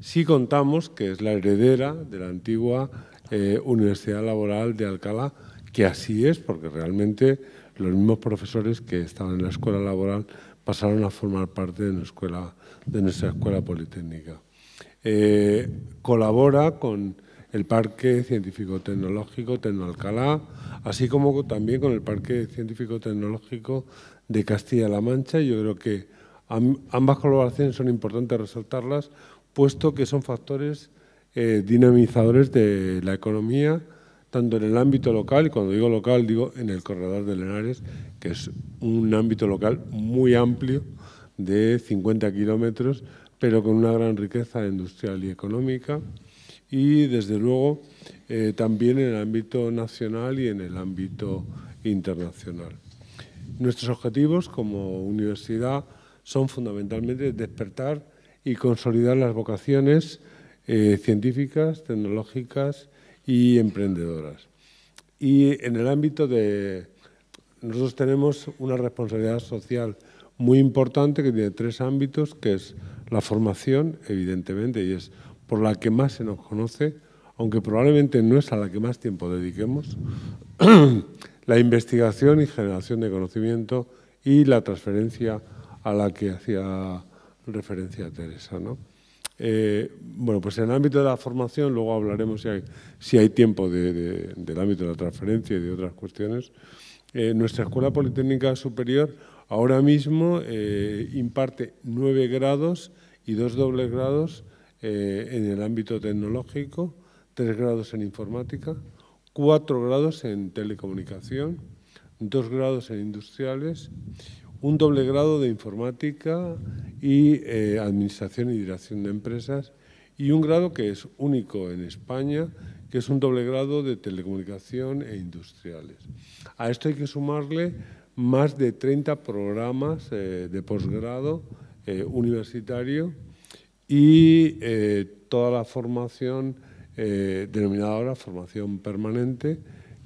si contamos que es la heredera de la antigua eh, Universidad Laboral de Alcalá, que así es, porque realmente los mismos profesores que estaban en la Escuela Laboral pasaron a formar parte de, nuestra Escuela Politécnica. Eh, colabora con el Parque Científico-Tecnológico Tecnoalcalá, así como también con el Parque Científico-Tecnológico de Castilla-La Mancha. Yo creo que ambas colaboraciones son importantes resaltarlas, puesto que son factores eh, dinamizadores de la economía, tanto en el ámbito local, y cuando digo local digo en el corredor de Lenares, que es un ámbito local muy amplio de 50 kilómetros, pero con una gran riqueza industrial y económica, y desde luego eh, también en el ámbito nacional y en el ámbito internacional. Nuestros objetivos como universidad son fundamentalmente despertar y consolidar las vocaciones eh, científicas, tecnológicas y emprendedoras. Y en el ámbito de... Nosotros tenemos una responsabilidad social muy importante que tiene tres ámbitos, que es la formación, evidentemente, y es por la que más se nos conoce, aunque probablemente no es a la que más tiempo dediquemos, la investigación y generación de conocimiento y la transferencia a la que hacía referencia Teresa. ¿no? Eh, bueno, pues en el ámbito de la formación, luego hablaremos si hay, si hay tiempo de, del ámbito de la transferencia y de otras cuestiones. Eh, nuestra Escuela Politécnica Superior ahora mismo eh, imparte nueve grados y dos dobles grados eh, en el ámbito tecnológico, tres grados en informática, cuatro grados en telecomunicación, dos grados en industriales, un doble grado de informática y eh, administración y dirección de empresas y un grado que es único en España, que es un doble grado de telecomunicación e industriales. A esto hay que sumarle más de 30 programas eh, de posgrado universitario y eh, toda la formación eh, denominada ahora formación permanente,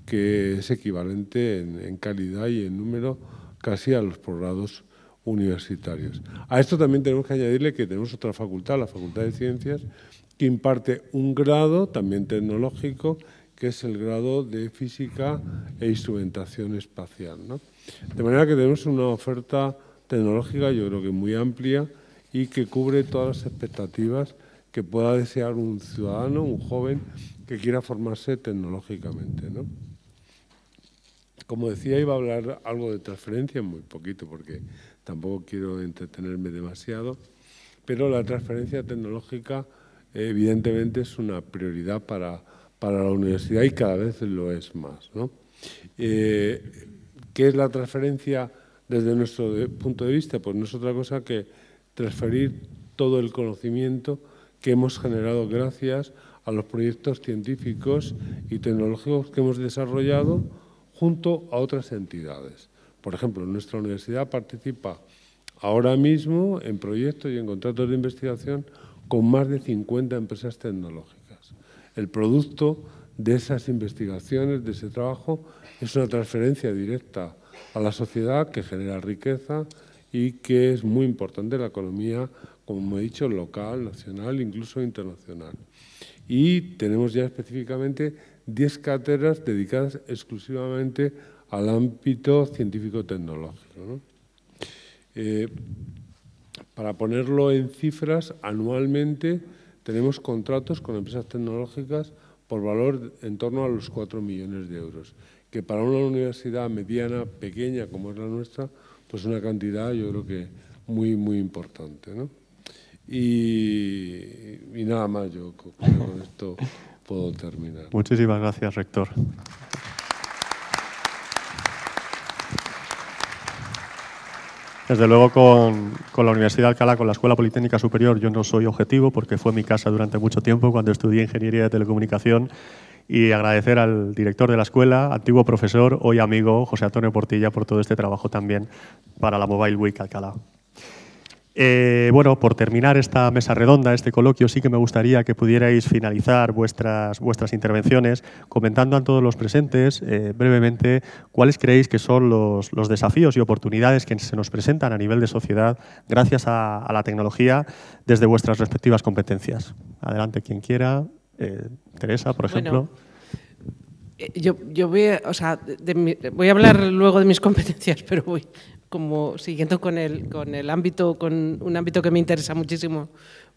que es equivalente en, calidad y en número casi a los posgrados universitarios. A esto también tenemos que añadirle que tenemos otra facultad, la Facultad de Ciencias, que imparte un grado, también tecnológico, que es el grado de Física e Instrumentación Espacial. De manera que tenemos una oferta tecnológica, yo creo que muy amplia, y que cubre todas las expectativas que pueda desear un ciudadano, un joven que quiera formarse tecnológicamente. Como decía, iba a hablar algo de transferencia, muy poquito, porque tampoco quiero entretenerme demasiado, pero la transferencia tecnológica evidentemente es una prioridad para, para la universidad y cada vez lo es más. Eh, ¿Qué es la transferencia desde nuestro punto de vista? Pues no es otra cosa que transferir todo el conocimiento que hemos generado gracias a los proyectos científicos y tecnológicos que hemos desarrollado junto a otras entidades. Por ejemplo, nuestra universidad participa ahora mismo en proyectos y en contratos de investigación con más de 50 empresas tecnológicas. El producto de esas investigaciones, de ese trabajo, es una transferencia directa a la sociedad que genera riqueza, y que es muy importante la economía, como he dicho, local, nacional, incluso internacional. Y tenemos ya específicamente 10 cátedras dedicadas exclusivamente al ámbito científico-tecnológico. Eh, para ponerlo en cifras, anualmente tenemos contratos con empresas tecnológicas por valor en torno a los 4 millones de euros, que para una universidad mediana, pequeña como es la nuestra, pues una cantidad yo creo que muy, muy importante. Y, nada más, yo con esto puedo terminar. Muchísimas gracias, rector. Desde luego con, con, la Universidad de Alcalá, con la Escuela Politécnica Superior, yo no soy objetivo porque fue mi casa durante mucho tiempo cuando estudié Ingeniería de Telecomunicación y agradecer al director de la escuela, antiguo profesor, hoy amigo, José Antonio Portilla, por todo este trabajo también para la Mobile Week Alcalá. Eh, bueno, por terminar esta mesa redonda, este coloquio, sí que me gustaría que pudierais finalizar vuestras, vuestras intervenciones comentando a todos los presentes eh, brevemente cuáles creéis que son los, los, desafíos y oportunidades que se nos presentan a nivel de sociedad gracias a, la tecnología desde vuestras respectivas competencias. Adelante quien quiera. Eh, Teresa, por ejemplo. Eh, yo, voy, a, voy a hablar luego de mis competencias, pero voy como siguiendo con el, con el ámbito, con un ámbito que me interesa muchísimo,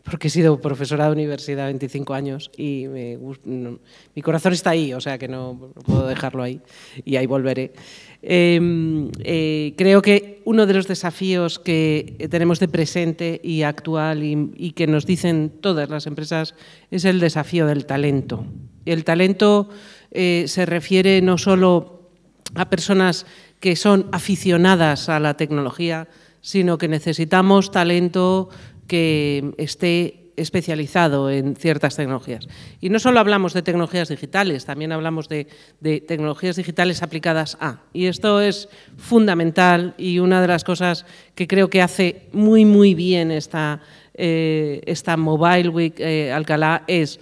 porque he sido profesora de universidad 25 años y mi corazón está ahí, o sea que no puedo dejarlo ahí y ahí volveré. Em, eh, creo que uno de los desafíos que tenemos de presente y actual y, que nos dicen todas las empresas es el desafío del talento. El talento eh, se refiere no solo a personas que son aficionadas a la tecnología, sino que necesitamos talento que esté especializado en ciertas tecnologías. Y no solo hablamos de tecnologías digitales, también hablamos de, tecnologías digitales aplicadas a. Y esto es fundamental y una de las cosas que creo que hace muy, muy bien esta, eh, esta Mobile Week eh, Alcalá eh, es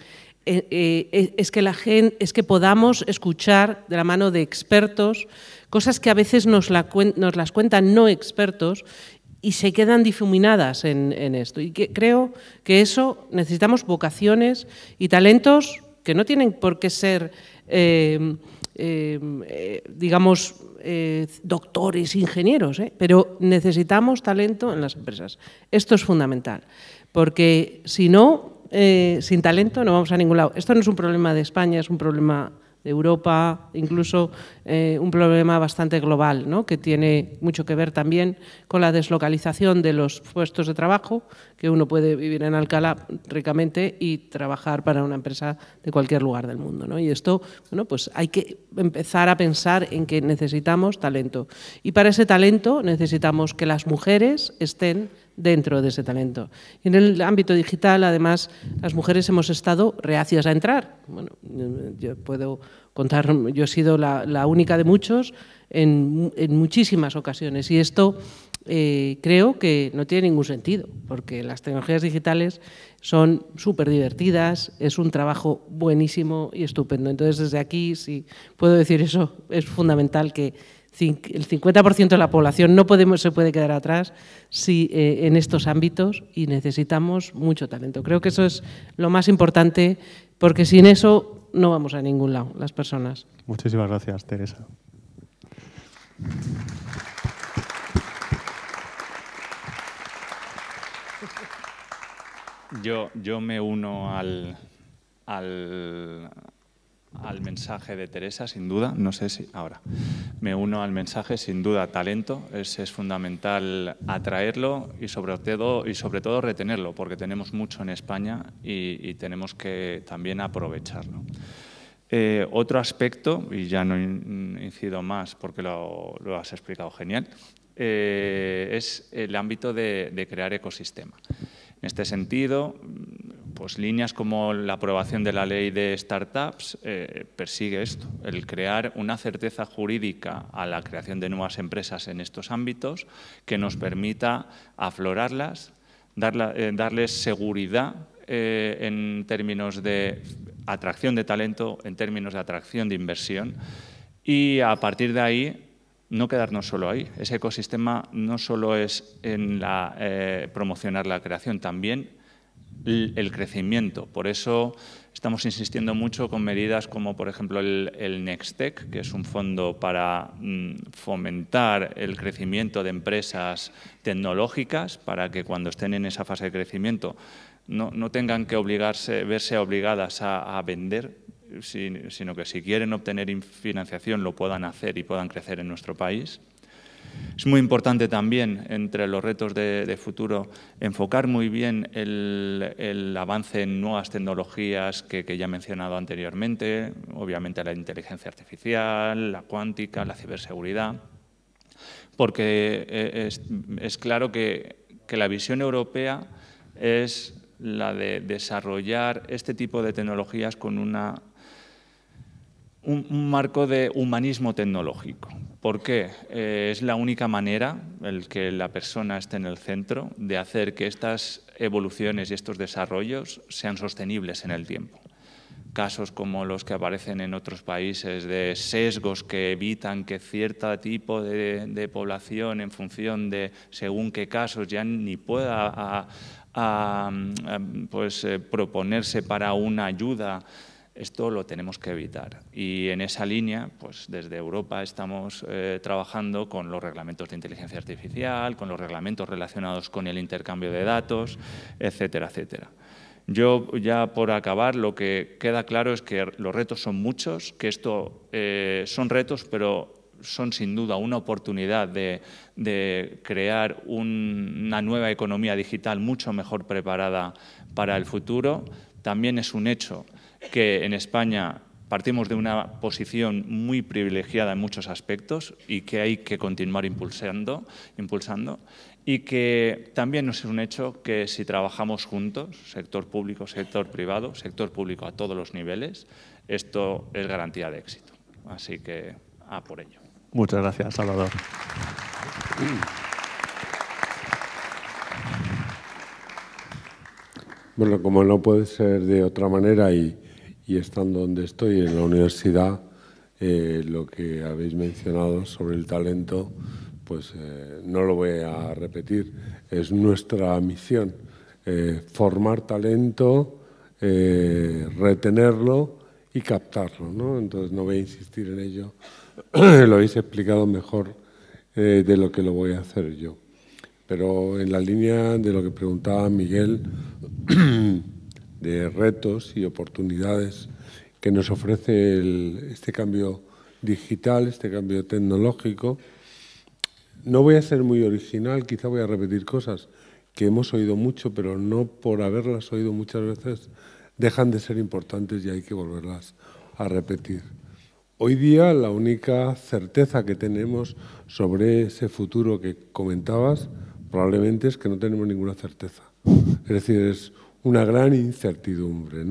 es, que la es que podamos escuchar de la mano de expertos cosas que a veces nos, las cuentan no expertos y se quedan difuminadas en, esto. Y creo que eso necesitamos vocaciones y talentos que no tienen por qué ser, eh, eh, eh, digamos, doctores, ingenieros, pero necesitamos talento en las empresas. Esto es fundamental, porque si no, sin talento no vamos a ningún lado. Esto no es un problema de España, es un problema Europa, incluso eh, un problema bastante global, que tiene mucho que ver también con la deslocalización de los puestos de trabajo, que uno puede vivir en Alcalá ricamente y trabajar para una empresa de cualquier lugar del mundo. Y esto, bueno, pues hay que empezar a pensar en que necesitamos talento. Y para ese talento necesitamos que las mujeres estén dentro de ese talento. en el ámbito digital, además, las mujeres hemos estado reacias a entrar. Bueno, yo puedo contar, yo he sido la, única de muchos en, muchísimas ocasiones y esto eh, creo que no tiene ningún sentido, porque las tecnologías digitales son súper divertidas, es un trabajo buenísimo y estupendo. Entonces, desde aquí, si puedo decir eso, es fundamental que el 50% de la población no podemos, se puede quedar atrás si, eh, en estos ámbitos y necesitamos mucho talento. Creo que eso es lo más importante porque sin eso no vamos a ningún lado las personas. Muchísimas gracias, Teresa. Yo, yo me uno al, al mensaje de Teresa, sin duda, no sé si ahora, me uno al mensaje, sin duda, talento, es, fundamental atraerlo y sobre, todo, y sobre todo retenerlo, porque tenemos mucho en España y, tenemos que también aprovecharlo. Eh, otro aspecto, y ya no incido más porque lo, has explicado genial, eh, es el ámbito de, de crear ecosistema. En este sentido, pues líneas como la aprobación de la ley de startups eh, persigue esto, el crear una certeza jurídica a la creación de nuevas empresas en estos ámbitos que nos permita aflorarlas, eh, darles seguridad eh, en términos de atracción de talento, en términos de atracción de inversión y a partir de ahí no quedarnos solo ahí. Ese ecosistema no solo es en la, promocionar la creación, también Mm. el crecimiento. Por eso estamos insistiendo mucho con medidas como, por ejemplo, el, el Nextec, que es un fondo para mm, fomentar el crecimiento de empresas tecnológicas, para que cuando estén en esa fase de crecimiento no, tengan que obligarse, verse obligadas a, vender, sino que si quieren obtener financiación lo puedan hacer y puedan crecer en nuestro país. Es muy importante también, entre los retos de, futuro, enfocar muy bien el, avance en nuevas tecnologías que, ya he mencionado anteriormente, obviamente la inteligencia artificial, la cuántica, la ciberseguridad, porque eh, es, claro que, que la visión europea es la de desarrollar este tipo de tecnologías con una un, marco de humanismo tecnológico. ¿Por qué? Eh, es la única manera, el que la persona esté en el centro, de hacer que estas evoluciones y estos desarrollos sean sostenibles en el tiempo. Casos como los que aparecen en otros países de sesgos que evitan que cierto tipo de, población, en función de según qué casos, ya ni pueda pues, eh, proponerse para una ayuda esto lo tenemos que evitar. Y en esa línea, pues desde Europa estamos eh, trabajando con los reglamentos de inteligencia artificial, con los reglamentos relacionados con el intercambio de datos, etcétera, etcétera. Yo ya por acabar, lo que queda claro es que los retos son muchos, que esto eh, son retos, pero son sin duda una oportunidad de, crear una nueva economía digital mucho mejor preparada para el futuro. También es un hecho que en España partimos de una posición muy privilegiada en muchos aspectos y que hay que continuar impulsando, impulsando y que también es un hecho que si trabajamos juntos, sector público, sector privado, sector público a todos los niveles, esto es garantía de éxito. Así que a por ello. Muchas gracias, Salvador. Bueno, como no puede ser de otra manera y y estando donde estoy en la universidad, eh, lo que habéis mencionado sobre el talento, pues eh, no lo voy a repetir. Es nuestra misión eh, formar talento, retenerlo y captarlo. Entonces no voy a insistir en ello. lo habéis explicado mejor de lo que lo voy a hacer yo. Pero en la línea de lo que preguntaba Miguel, de retos y oportunidades que nos ofrece este cambio digital, este cambio tecnológico. No voy a ser muy original, quizá voy a repetir cosas que hemos oído mucho, pero no por haberlas oído muchas veces dejan de ser importantes y hay que volverlas a repetir. Hoy día la única certeza que tenemos sobre ese futuro que comentabas probablemente es que no tenemos ninguna certeza. Es decir, es una gran incertidumbre.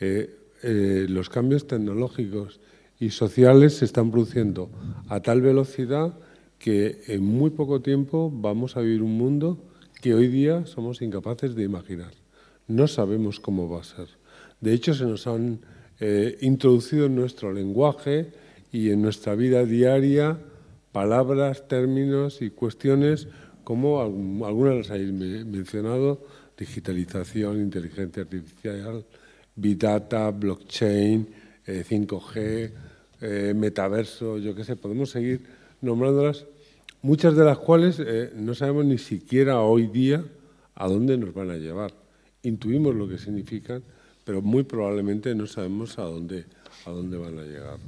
Eh, eh, los cambios tecnológicos y sociales se están produciendo a tal velocidad que en muy poco tiempo vamos a vivir un mundo que hoy día somos incapaces de imaginar. No sabemos cómo va a ser. De hecho, se nos han eh, introducido en nuestro lenguaje y en nuestra vida diaria palabras, términos y cuestiones como algunas las habéis mencionado, digitalización, inteligencia artificial, big data, blockchain, 5G, eh, eh, metaverso, yo qué sé, podemos seguir nombrándolas, muchas de las cuales eh, no sabemos ni siquiera hoy día a dónde nos van a llevar. Intuimos lo que significan, pero muy probablemente no sabemos a dónde, a dónde van a llegar.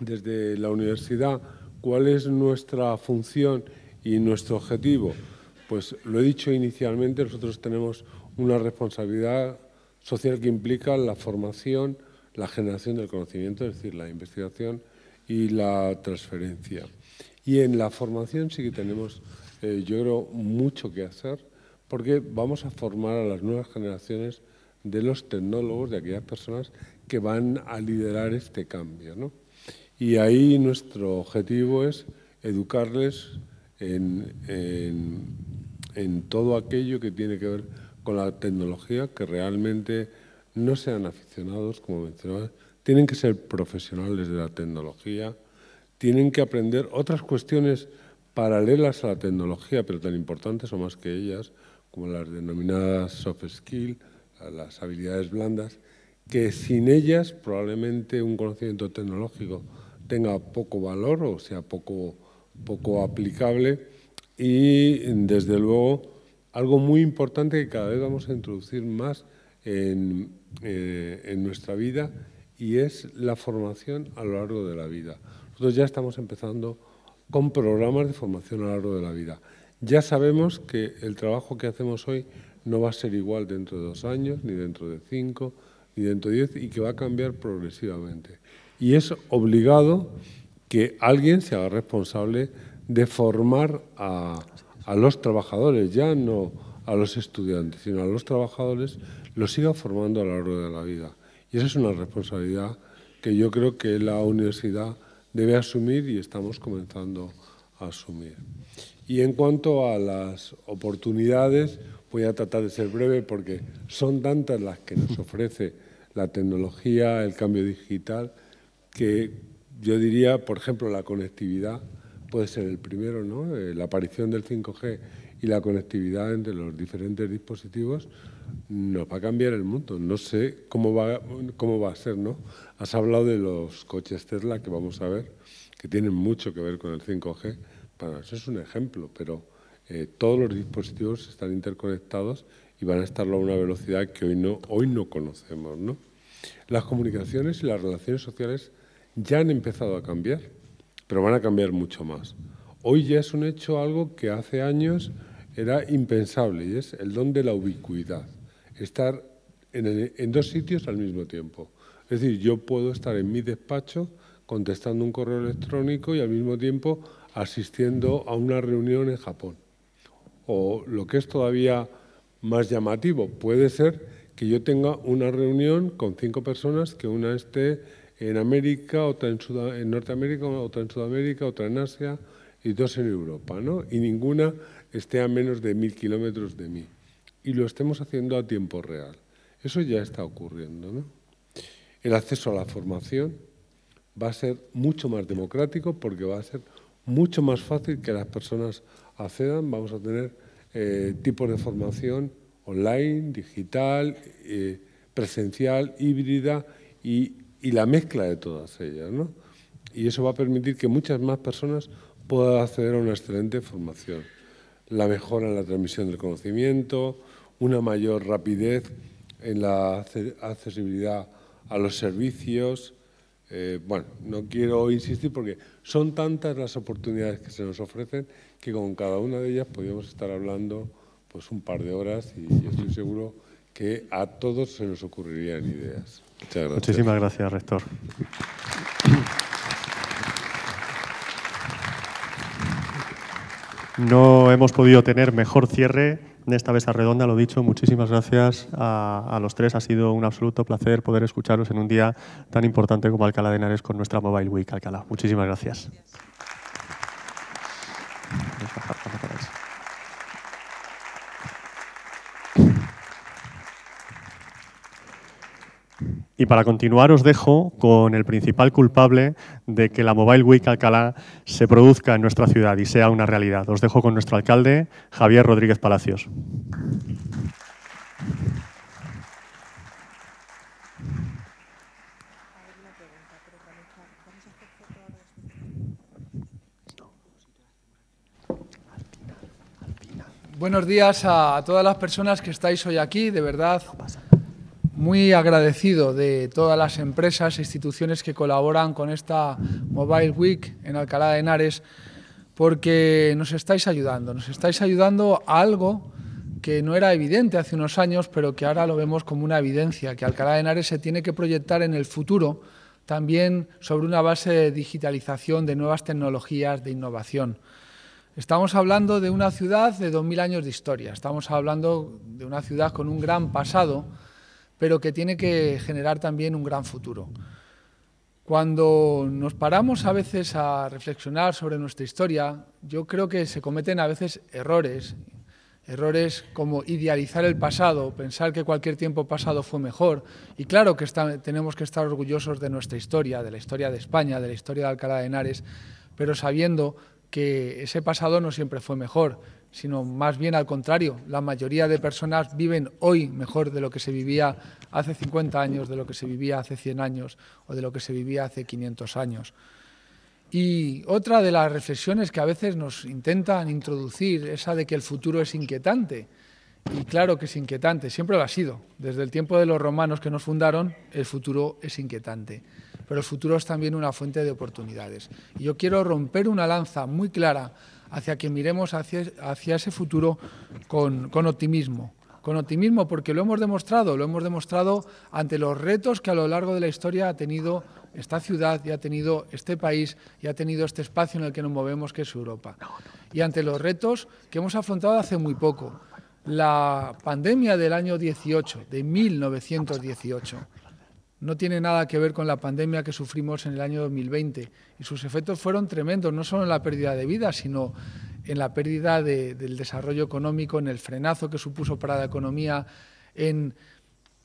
desde la universidad, ¿cuál es nuestra función y nuestro objetivo? Pues lo he dicho inicialmente, nosotros tenemos una responsabilidad social que implica la formación, la generación del conocimiento, es decir, la investigación y la transferencia. Y en la formación sí que tenemos, eh, yo creo, mucho que hacer, porque vamos a formar a las nuevas generaciones de los tecnólogos, de aquellas personas que van a liderar este cambio. Y ahí nuestro objetivo es educarles en en todo aquello que tiene que ver con la tecnología, que realmente no sean aficionados, como mencionaba, tienen que ser profesionales de la tecnología, tienen que aprender otras cuestiones paralelas a la tecnología, pero tan importantes o más que ellas, como las denominadas soft skills, las habilidades blandas, que sin ellas probablemente un conocimiento tecnológico tenga poco valor o sea poco, poco aplicable y desde luego algo muy importante que cada vez vamos a introducir más eh, en, nuestra vida y es la formación a lo largo de la vida. Nosotros ya estamos empezando con programas de formación a lo largo de la vida. Ya sabemos que el trabajo que hacemos hoy no va a ser igual dentro de dos años, ni dentro de cinco, ni dentro de diez, y que va a cambiar progresivamente. Y es obligado que alguien se haga responsable de formar a, los trabajadores, ya no a los estudiantes, sino a los trabajadores, los siga formando a lo largo de la vida. Y esa es una responsabilidad que yo creo que la universidad debe asumir y estamos comenzando a asumir. Y en cuanto a las oportunidades, voy a tratar de ser breve porque son tantas las que nos ofrece la tecnología, el cambio digital, que yo diría, por ejemplo, la conectividad puede ser el primero, ¿no? Eh, la aparición del 5G y la conectividad entre los diferentes dispositivos nos va a cambiar el mundo. No sé cómo va, cómo va a ser, ¿no? Has hablado de los coches Tesla que vamos a ver, que tienen mucho que ver con el 5G. Para eso es un ejemplo, pero eh, todos los dispositivos están interconectados y van a estarlo a una velocidad que hoy no, hoy no conocemos, ¿no? Las comunicaciones y las relaciones sociales ya han empezado a cambiar pero van a cambiar mucho más. Hoy ya es un hecho algo que hace años era impensable y es el don de la ubicuidad, estar en, dos sitios al mismo tiempo. Es decir, yo puedo estar en mi despacho contestando un correo electrónico y al mismo tiempo asistiendo a una reunión en Japón. O lo que es todavía más llamativo, puede ser que yo tenga una reunión con cinco personas, que una esté en América, otra en, en Norteamérica, otra en Sudamérica, otra en Asia y dos en Europa, ¿no? Y ninguna esté a menos de mil kilómetros de mí. Y lo estemos haciendo a tiempo real. Eso ya está ocurriendo, ¿no? El acceso a la formación va a ser mucho más democrático porque va a ser mucho más fácil que las personas accedan. Vamos a tener eh, tipos de formación online, digital, eh, presencial, híbrida y y la mezcla de todas ellas. ¿no? Y eso va a permitir que muchas más personas puedan acceder a una excelente formación. La mejora en la transmisión del conocimiento, una mayor rapidez en la accesibilidad a los servicios. Eh, bueno, no quiero insistir porque son tantas las oportunidades que se nos ofrecen que con cada una de ellas podríamos estar hablando pues un par de horas y estoy seguro que a todos se nos ocurrirían ideas. Muchísimas gracias, rector. No hemos podido tener mejor cierre de esta mesa redonda, lo dicho, muchísimas gracias a, los tres. Ha sido un absoluto placer poder escucharos en un día tan importante como Alcalá de Henares con nuestra Mobile Week Alcalá. Muchísimas gracias. Y para continuar os dejo con el principal culpable de que la Mobile Week Alcalá se produzca en nuestra ciudad y sea una realidad. Os dejo con nuestro alcalde, Javier Rodríguez Palacios. Buenos días a todas las personas que estáis hoy aquí, de verdad muy agradecido de todas las empresas e instituciones que colaboran con esta Mobile Week en Alcalá de Henares, porque nos estáis ayudando, nos estáis ayudando a algo que no era evidente hace unos años, pero que ahora lo vemos como una evidencia, que Alcalá de Henares se tiene que proyectar en el futuro también sobre una base de digitalización, de nuevas tecnologías, de innovación. Estamos hablando de una ciudad de 2.000 años de historia, estamos hablando de una ciudad con un gran pasado, pero que tiene que generar también un gran futuro. Cuando nos paramos a veces a reflexionar sobre nuestra historia, yo creo que se cometen a veces errores, errores como idealizar el pasado, pensar que cualquier tiempo pasado fue mejor. Y claro que tenemos que estar orgullosos de nuestra historia, de la historia de España, de la historia de Alcalá de Henares, pero sabiendo que ese pasado no siempre fue mejor, sino más bien al contrario. La mayoría de personas viven hoy mejor de lo que se vivía hace 50 años, de lo que se vivía hace 100 años o de lo que se vivía hace 500 años. Y otra de las reflexiones que a veces nos intentan introducir, esa de que el futuro es inquietante. Y claro que es inquietante, siempre lo ha sido. Desde el tiempo de los romanos que nos fundaron, el futuro es inquietante. Pero el futuro es también una fuente de oportunidades. Y yo quiero romper una lanza muy clara hacia que miremos hacia, hacia ese futuro con, con optimismo con optimismo, porque lo hemos demostrado, lo hemos demostrado ante los retos que a lo largo de la historia ha tenido esta ciudad y ha tenido este país y ha tenido este espacio en el que nos movemos, que es Europa. Y ante los retos que hemos afrontado hace muy poco, la pandemia del año 18, de 1918, no tiene nada que ver con la pandemia que sufrimos en el año 2020 y sus efectos fueron tremendos, no solo en la pérdida de vida, sino en la pérdida del desarrollo económico, en el frenazo que supuso para la economía, en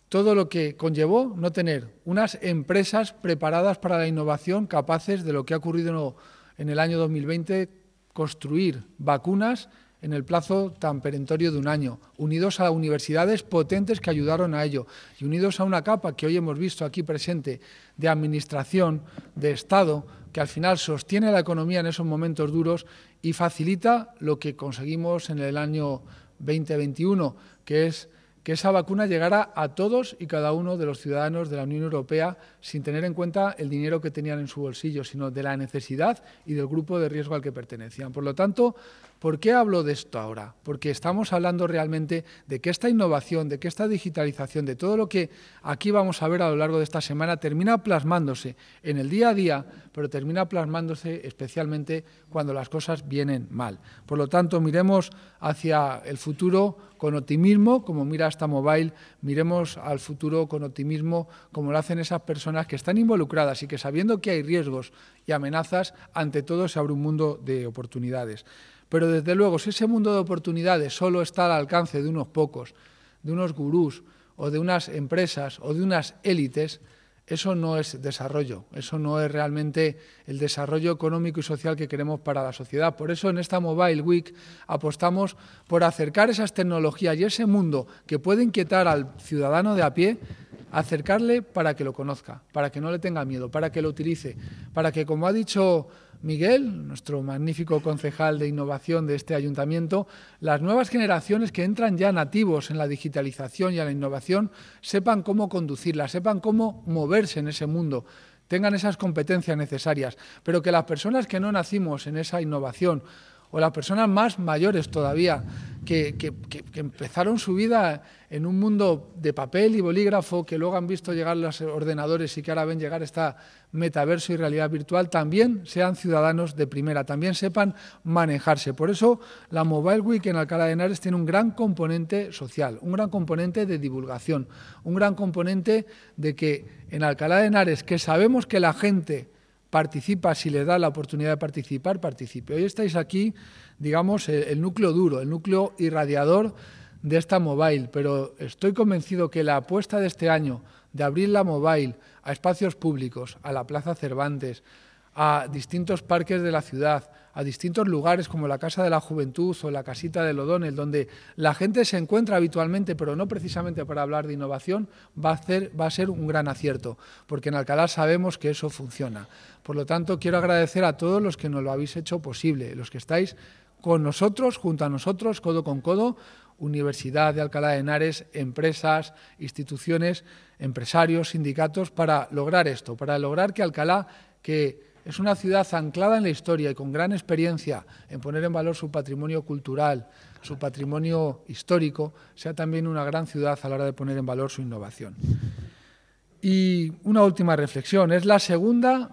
todo lo que conllevó no tener unas empresas preparadas para la innovación, capaces de lo que ha ocurrido en el año 2020, construir vacunas en el plazo tan perentorio de un año, unidos a universidades potentes que ayudaron a ello y unidos a una capa que hoy hemos visto aquí presente de administración, de Estado, que al final sostiene la economía en esos momentos duros y facilita lo que conseguimos en el año 2021, que es que esa vacuna llegara a todos y cada uno de los ciudadanos de la Unión Europea sin tener en cuenta el dinero que tenían en su bolsillo, sino de la necesidad y del grupo de riesgo al que pertenecían. Por lo tanto, ¿por qué hablo de esto ahora? Porque estamos hablando realmente de que esta innovación, de que esta digitalización, de todo lo que aquí vamos a ver a lo largo de esta semana, termina plasmándose en el día a día, pero termina plasmándose especialmente cuando las cosas vienen mal. Por lo tanto, miremos hacia el futuro con optimismo, como mira esta mobile miremos al futuro con optimismo, como lo hacen esas personas que están involucradas y que sabiendo que hay riesgos y amenazas, ante todo se abre un mundo de oportunidades. Pero desde luego, si ese mundo de oportunidades solo está al alcance de unos pocos, de unos gurús o de unas empresas o de unas élites, eso no es desarrollo, eso no es realmente el desarrollo económico y social que queremos para la sociedad. Por eso en esta Mobile Week apostamos por acercar esas tecnologías y ese mundo que puede inquietar al ciudadano de a pie, acercarle para que lo conozca, para que no le tenga miedo, para que lo utilice, para que, como ha dicho Miguel, nuestro magnífico concejal de innovación de este ayuntamiento, las nuevas generaciones que entran ya nativos en la digitalización y a la innovación sepan cómo conducirla, sepan cómo moverse en ese mundo, tengan esas competencias necesarias, pero que las personas que no nacimos en esa innovación o las personas más mayores todavía, que, empezaron su vida en un mundo de papel y bolígrafo, que luego han visto llegar los ordenadores y que ahora ven llegar esta metaverso y realidad virtual, también sean ciudadanos de primera, también sepan manejarse. Por eso la Mobile Week en Alcalá de Henares tiene un gran componente social, un gran componente de divulgación, un gran componente de que en Alcalá de Henares, que sabemos que la gente participa, si le da la oportunidad de participar, participe. Hoy estáis aquí, digamos, el, núcleo duro, el núcleo irradiador de esta mobile, pero estoy convencido que la apuesta de este año de abrir la mobile a espacios públicos, a la Plaza Cervantes, a distintos parques de la ciudad, a distintos lugares como la Casa de la Juventud o la Casita del O'Donnell, donde la gente se encuentra habitualmente, pero no precisamente para hablar de innovación, va a, va a ser un gran acierto, porque en Alcalá sabemos que eso funciona. Por lo tanto, quiero agradecer a todos los que nos lo habéis hecho posible, los que estáis con nosotros, junto a nosotros, codo con codo, Universidad de Alcalá de Henares, empresas, instituciones, empresarios, sindicatos, para lograr esto, para lograr que Alcalá, que es una ciudad anclada en la historia y con gran experiencia en poner en valor su patrimonio cultural, su patrimonio histórico, sea también una gran ciudad a la hora de poner en valor su innovación. Y una última reflexión, es la segunda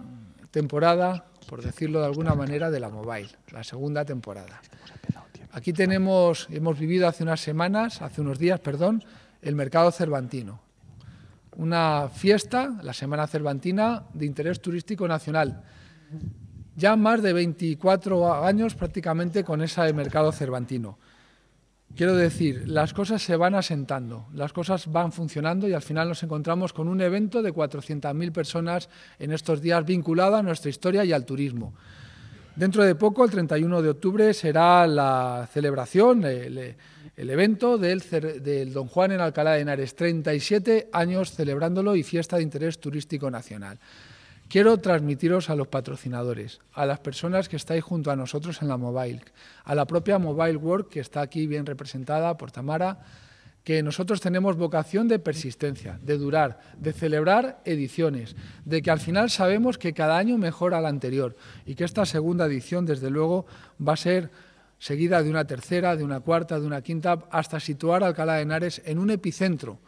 temporada, por decirlo de alguna manera, de la Mobile, la segunda temporada. Aquí tenemos, hemos vivido hace unas semanas, hace unos días, perdón, el mercado cervantino. Una fiesta, la Semana Cervantina, de interés turístico nacional ya más de 24 años prácticamente con ese mercado cervantino. Quiero decir, las cosas se van asentando, las cosas van funcionando y al final nos encontramos con un evento de 400.000 personas en estos días vinculado a nuestra historia y al turismo. Dentro de poco, el 31 de octubre, será la celebración, el, evento del, del, Don Juan en Alcalá de Henares, 37 años celebrándolo y fiesta de interés turístico nacional. Quiero transmitiros a los patrocinadores, a las personas que estáis junto a nosotros en la Mobile, a la propia Mobile World que está aquí bien representada por Tamara, que nosotros tenemos vocación de persistencia, de durar, de celebrar ediciones, de que al final sabemos que cada año mejora la anterior y que esta segunda edición, desde luego, va a ser seguida de una tercera, de una cuarta, de una quinta, hasta situar Alcalá de Henares en un epicentro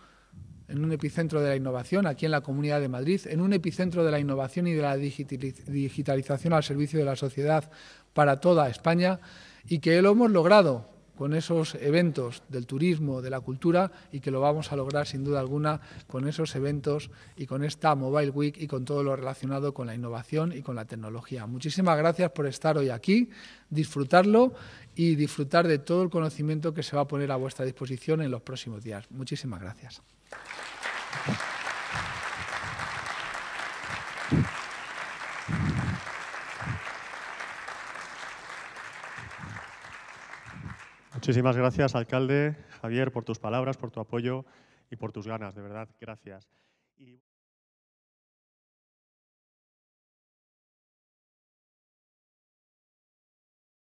en un epicentro de la innovación aquí en la Comunidad de Madrid, en un epicentro de la innovación y de la digitalización al servicio de la sociedad para toda España y que lo hemos logrado con esos eventos del turismo, de la cultura y que lo vamos a lograr sin duda alguna con esos eventos y con esta Mobile Week y con todo lo relacionado con la innovación y con la tecnología. Muchísimas gracias por estar hoy aquí, disfrutarlo y disfrutar de todo el conocimiento que se va a poner a vuestra disposición en los próximos días. Muchísimas gracias. Muchísimas gracias, alcalde Javier, por tus palabras, por tu apoyo y por tus ganas. De verdad, gracias.